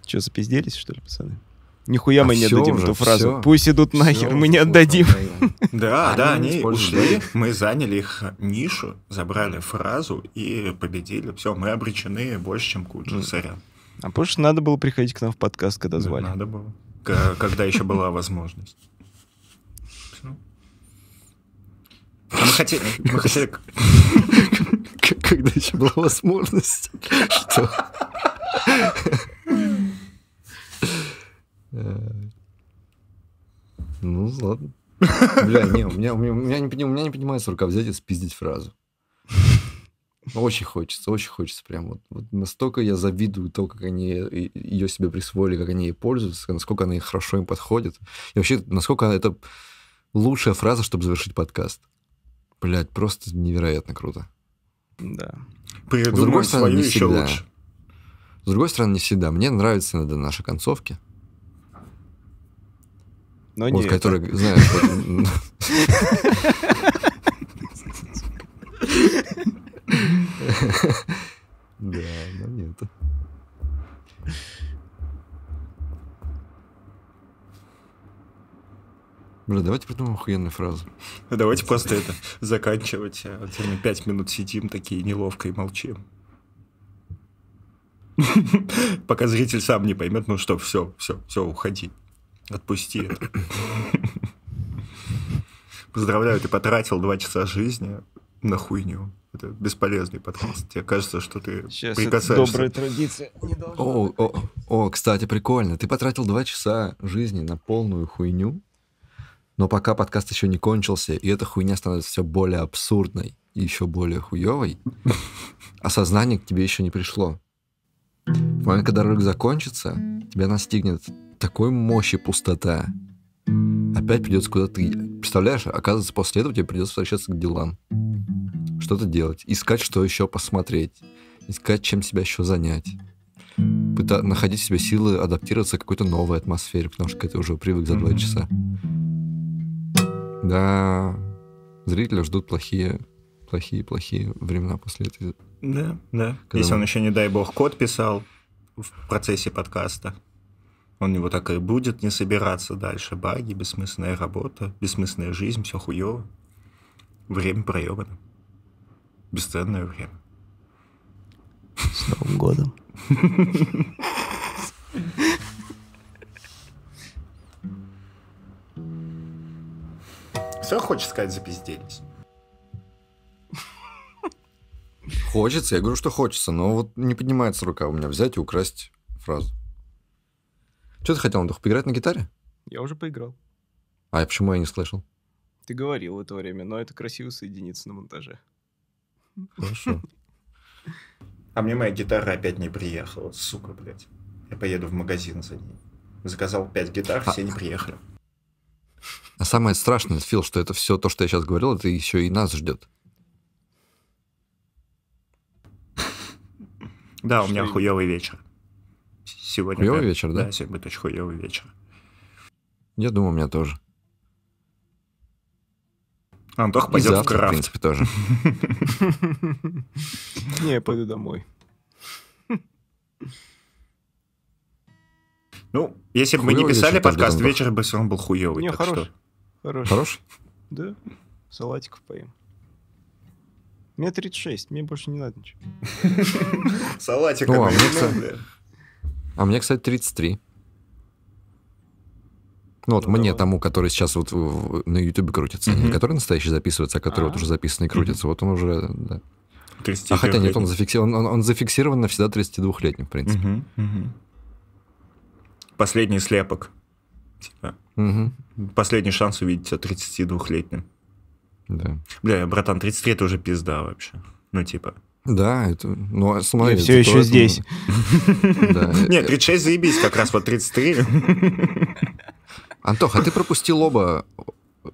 Speaker 3: Что, запизделись, что ли, пацаны? Нихуя а мы не отдадим уже, эту фразу. Все, Пусть идут все, нахер, мы не отдадим. Да, да, они ушли,
Speaker 1: мы заняли их нишу, забрали фразу и победили. Все, мы обречены больше, чем Куджи, сорян. А позже надо было приходить к нам в подкаст, когда звали. Надо было. Когда еще была возможность. А мы хотели... Мы хотели... Когда еще была возможность? Что? Э,
Speaker 2: ну, ладно. Бля, не, у меня, у меня, у меня, не, у меня не поднимается рука взять и спиздить фразу. Ну, очень хочется, очень хочется прям. Вот, вот настолько я завидую то, как они ее себе присвоили, как они ей пользуются, насколько она хорошо им подходит. И вообще, насколько это лучшая фраза, чтобы завершить подкаст. Блять, просто невероятно круто. Да. Придумай свою еще всегда. лучше. С другой стороны, не всегда. Мне нравятся иногда наши концовки. Но ну, вот, не который, это. знаешь... Ну. Да, но ну нет.
Speaker 1: Бля, давайте придумаем охуенную фразу. А давайте просто это заканчивать. А пять минут сидим такие неловко и молчим. Пока зритель сам не поймет, ну что, все, все, все, уходи. Отпусти Поздравляю, ты потратил два часа жизни на хуйню. Это бесполезный подкаст. Тебе кажется, что ты Сейчас прикасаешься. добрая
Speaker 2: традиция. О, о, о, кстати, прикольно. Ты потратил два часа жизни на полную хуйню, но пока подкаст еще не кончился, и эта хуйня становится все более абсурдной и еще более хуевой, осознание а к тебе еще не пришло. В момент, когда ролик закончится, тебя настигнет такой мощи пустота. Опять придется куда-то... Представляешь, оказывается, после этого тебе придется возвращаться к делам. Что-то делать. Искать, что еще посмотреть. Искать, чем себя еще занять. Пыта... Находить в себе силы адаптироваться к какой-то новой атмосфере, потому что к ты уже привык за два часа. Да, зрителя ждут плохие, плохие, плохие времена после этого.
Speaker 1: Да, да. Когда Если мы... он еще, не дай бог, код писал в процессе подкаста у него так и будет не собираться дальше. Баги, бессмысленная работа, бессмысленная жизнь, все хуево. Время проебано. Бесценное время. С Новым годом. Все хочешь сказать, запизделись.
Speaker 2: Хочется, я говорю, что хочется, но вот не поднимается рука у меня взять и украсть фразу. Что ты хотел, Антох, поиграть на гитаре? Я уже поиграл. А почему я не слышал?
Speaker 3: Ты говорил в это время, но это красиво соединится на монтаже. Хорошо.
Speaker 1: А мне моя гитара опять не приехала, сука, блядь. Я поеду в магазин за ней. Заказал пять гитар, все а. не приехали.
Speaker 2: А самое страшное, Фил, что это все то, что я сейчас говорил, это еще и нас ждет.
Speaker 1: Да, у меня хуёвый вечер сегодня... Хуёвый вечер, да? Да, сегодня будет очень хуёвый вечер.
Speaker 2: Я думаю, у меня тоже.
Speaker 1: Антох пойдет завтра, в крафт. в принципе,
Speaker 3: тоже. Не, я пойду домой. Ну, если бы мы не писали подкаст, вечер бы все равно был хуёвый. Не, хороший. Хороший? Да. Салатиков поем. Мне 36, мне больше не надо ничего.
Speaker 1: Салатиками. Ну
Speaker 2: а мне, кстати, 33. Ну вот ну, мне давай. тому, который сейчас вот на Ютубе крутится, не который настоящий записывается, а который вот а. уже записанный крутится, вот он уже, да. А хотя нет, он зафиксирован, он, он зафиксирован навсегда 32-летним,
Speaker 1: в принципе. Последний слепок. Типа. Последний шанс увидеть тебя 32-летним. Да. Бля, братан, 33 это уже пизда вообще. Ну, типа.
Speaker 2: Да, это...
Speaker 1: Ну, а смотри, и все еще тоже... здесь. Нет, 36 заебись, как раз вот 33.
Speaker 2: Антох, а ты пропустил оба э,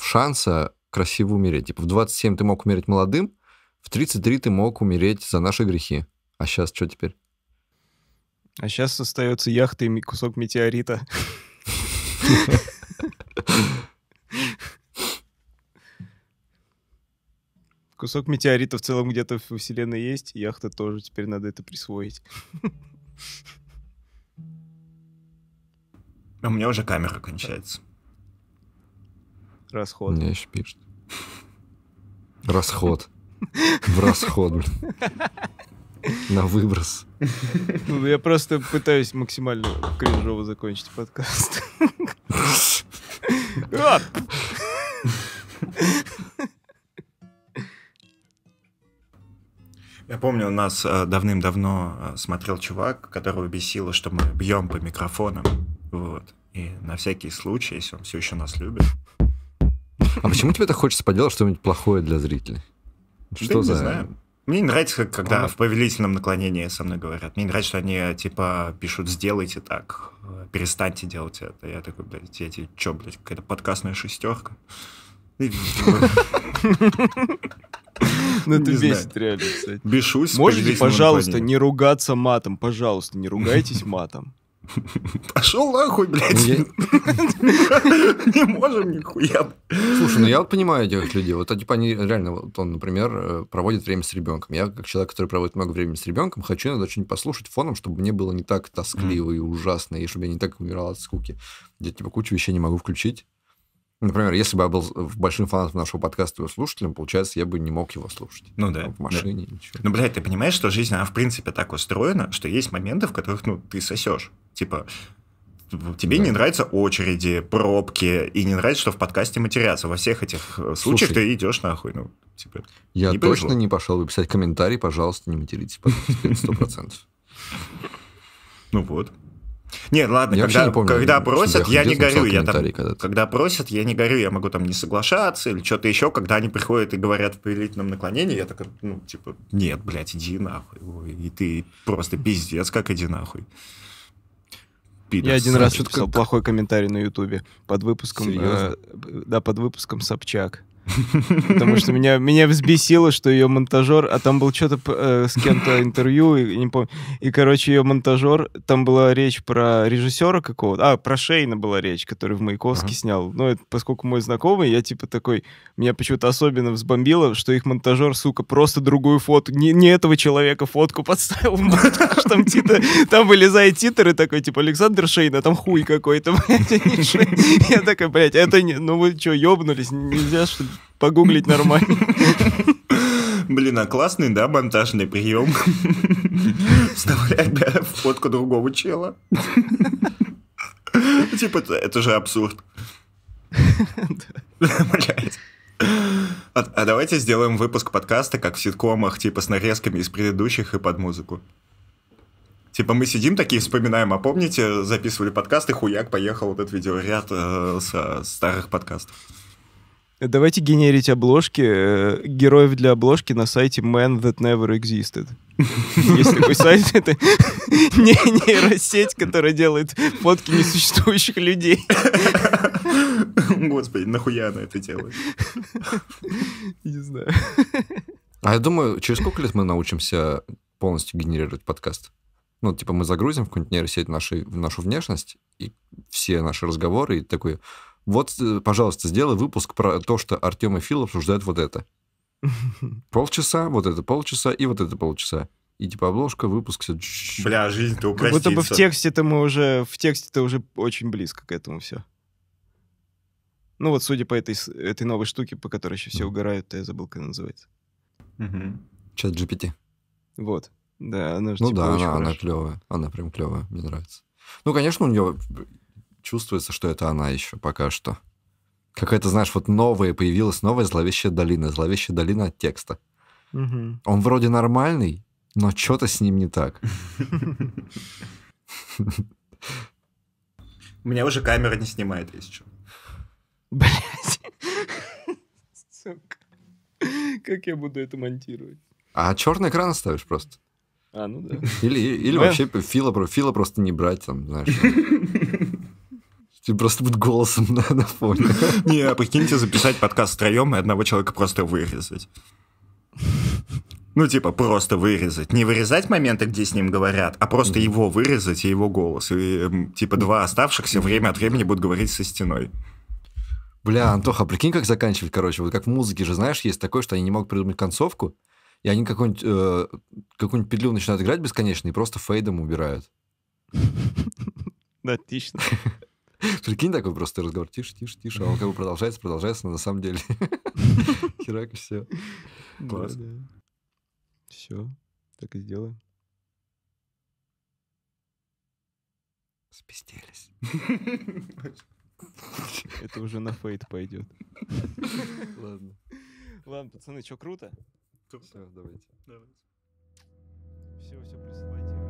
Speaker 2: шанса красиво умереть. Типа в 27 ты мог умереть молодым, в 33 ты мог умереть за наши грехи. А сейчас что теперь?
Speaker 3: А сейчас остается яхта и кусок метеорита. Кусок метеорита в целом где-то во Вселенной есть, и яхта тоже, теперь надо это присвоить.
Speaker 1: А у меня
Speaker 2: уже камера кончается. Расход. Мне еще пишет. Расход. В расход, блин. На выброс.
Speaker 3: Ну, я просто пытаюсь максимально кринжово закончить подкаст.
Speaker 1: помню, у нас э, давным-давно э, смотрел чувак, которого бесило, что мы бьем по микрофонам. Вот. И на всякий случай, если он все еще нас любит.
Speaker 2: А почему тебе так хочется поделать что-нибудь плохое для зрителей?
Speaker 1: Что да, за... Не знаю. Мне не нравится, когда а. в повелительном наклонении со мной говорят. Мне не нравится, что они, э, типа, пишут «сделайте так», «перестаньте делать это». Я такой, блядь, я тебе чё, блядь, какая-то подкастная шестерка? Ну, это бесит реально, кстати. Бешусь. Можете, пожалуйста, не
Speaker 3: ругаться матом. Пожалуйста, не ругайтесь матом.
Speaker 1: Пошел нахуй, блядь. Ну, не можем
Speaker 2: нихуя. Слушай, ну я вот понимаю этих людей. Вот а, типа они реально, вот он, например, э, проводит время с ребенком. Я, как человек, который проводит много времени с ребенком, хочу иногда что-нибудь послушать фоном, чтобы мне было не так тоскливо и ужасно, и чтобы я не так умирал от скуки. Я типа кучу вещей не могу включить, Например, если бы я был э, большим фанатом нашего подкаста и слушателем,
Speaker 1: получается, я бы не мог его слушать. Ну да. В машине да. ничего. Ну, блядь, ты понимаешь, что жизнь, она в принципе так устроена, что есть моменты, в которых, ну, ты сосешь. Типа, тебе да. не нравятся очереди, пробки, и не нравится, что в подкасте матерятся. Во всех этих э, случаях Слушай, ты идешь нахуй. Ну, типа, я не точно не пошел бы писать комментарий, пожалуйста, не материтесь, пожалуйста, процентов. Ну вот. Нет, ладно, я когда, не помню, когда просят, я, я не горю. Я там, когда, просят, я не горю, я могу там не соглашаться или что-то еще. Когда они приходят и говорят в повелительном наклонении, я такой, ну, типа, нет, блядь, иди нахуй. Ой, и ты просто пиздец, как иди нахуй. Пидор, я один раз написал плохой комментарий
Speaker 3: на Ютубе под выпуском, э, да, под выпуском Собчак. Потому что меня, меня взбесило, что ее монтажер, а там был что-то э, с кем-то интервью, и, не помню. И, короче, ее монтажер, там была речь про режиссера какого-то, а, про Шейна была речь, который в Маяковске ага. снял. Но ну, это, поскольку мой знакомый, я типа такой, меня почему-то особенно взбомбило, что их монтажер, сука, просто другую фотку, не, не этого человека фотку подставил в монтаж, там, типа там вылезает титр и такой, типа, Александр Шейна, там хуй какой-то, блядь, Я такой, блядь, это не, ну вы что, ебнулись, нельзя что ли погуглить нормально.
Speaker 1: Блин, а классный, да, монтажный прием? Вставлять фотку другого чела. Ну, типа, это же абсурд. А, а, давайте сделаем выпуск подкаста, как в ситкомах, типа с нарезками из предыдущих и под музыку. Типа мы сидим такие, вспоминаем, а помните, записывали подкасты, хуяк поехал вот этот видеоряд э, со старых подкастов.
Speaker 3: Давайте генерить обложки, э, героев для обложки на сайте Man That Never Existed. Есть такой сайт, это не нейросеть, которая делает фотки несуществующих людей.
Speaker 1: Господи, нахуя она это делает? Не знаю.
Speaker 2: А я думаю, через сколько лет мы научимся полностью генерировать подкаст? Ну, типа мы загрузим в какую-нибудь нейросеть нашу внешность и все наши разговоры, и такой, вот, э, пожалуйста, сделай выпуск про то, что Артем и Фил обсуждают вот это. Полчаса, вот это полчаса и вот это полчаса. И типа обложка, выпуск,
Speaker 1: все. Бля, жизнь-то упростится. Как будто бы в
Speaker 3: тексте-то мы уже, в тексте-то уже очень близко к этому все. Ну вот судя по этой, этой новой штуке, по которой еще все угорают, то я забыл, как она называется.
Speaker 2: Угу. Чат GPT.
Speaker 3: Вот. Да, она же Ну типа, да, она, она клевая.
Speaker 2: Она прям клевая, мне нравится. Ну, конечно, у нее чувствуется, что это она еще пока что. Какая-то, знаешь, вот новая появилась, новая зловещая долина, зловещая долина от текста. Угу. Он вроде нормальный, но что-то с ним не так.
Speaker 1: У меня уже камера не снимает, если что. Блять.
Speaker 3: Сука. Как я буду это монтировать?
Speaker 2: А черный экран оставишь просто. А, ну да. Или, или вообще фила, фила просто не брать, там, знаешь. Тебе просто будет голосом на, на фоне.
Speaker 1: Не, а прикиньте, записать подкаст втроем и одного человека просто вырезать. Ну, типа, просто вырезать. Не вырезать моменты, где с ним говорят, а просто mm-hmm. его вырезать и его голос. И, типа, два оставшихся время от времени будут говорить со стеной. Бля, Антоха, а прикинь, как заканчивать, короче. Вот как в музыке же, знаешь,
Speaker 2: есть такое, что они не могут придумать концовку, и они э, какую-нибудь, э, какую петлю начинают играть бесконечно и просто фейдом убирают. Да, отлично. Прикинь, такой просто разговор, тише, тише, тише, а он как бы продолжается, продолжается, но на самом деле херак все.
Speaker 1: Класс.
Speaker 3: Все, так и сделаем. Спизделись. Это уже на фейт пойдет. Ладно. Ладно, пацаны, что, круто? Круто. Все, давайте. Давайте. Все, все присылайте.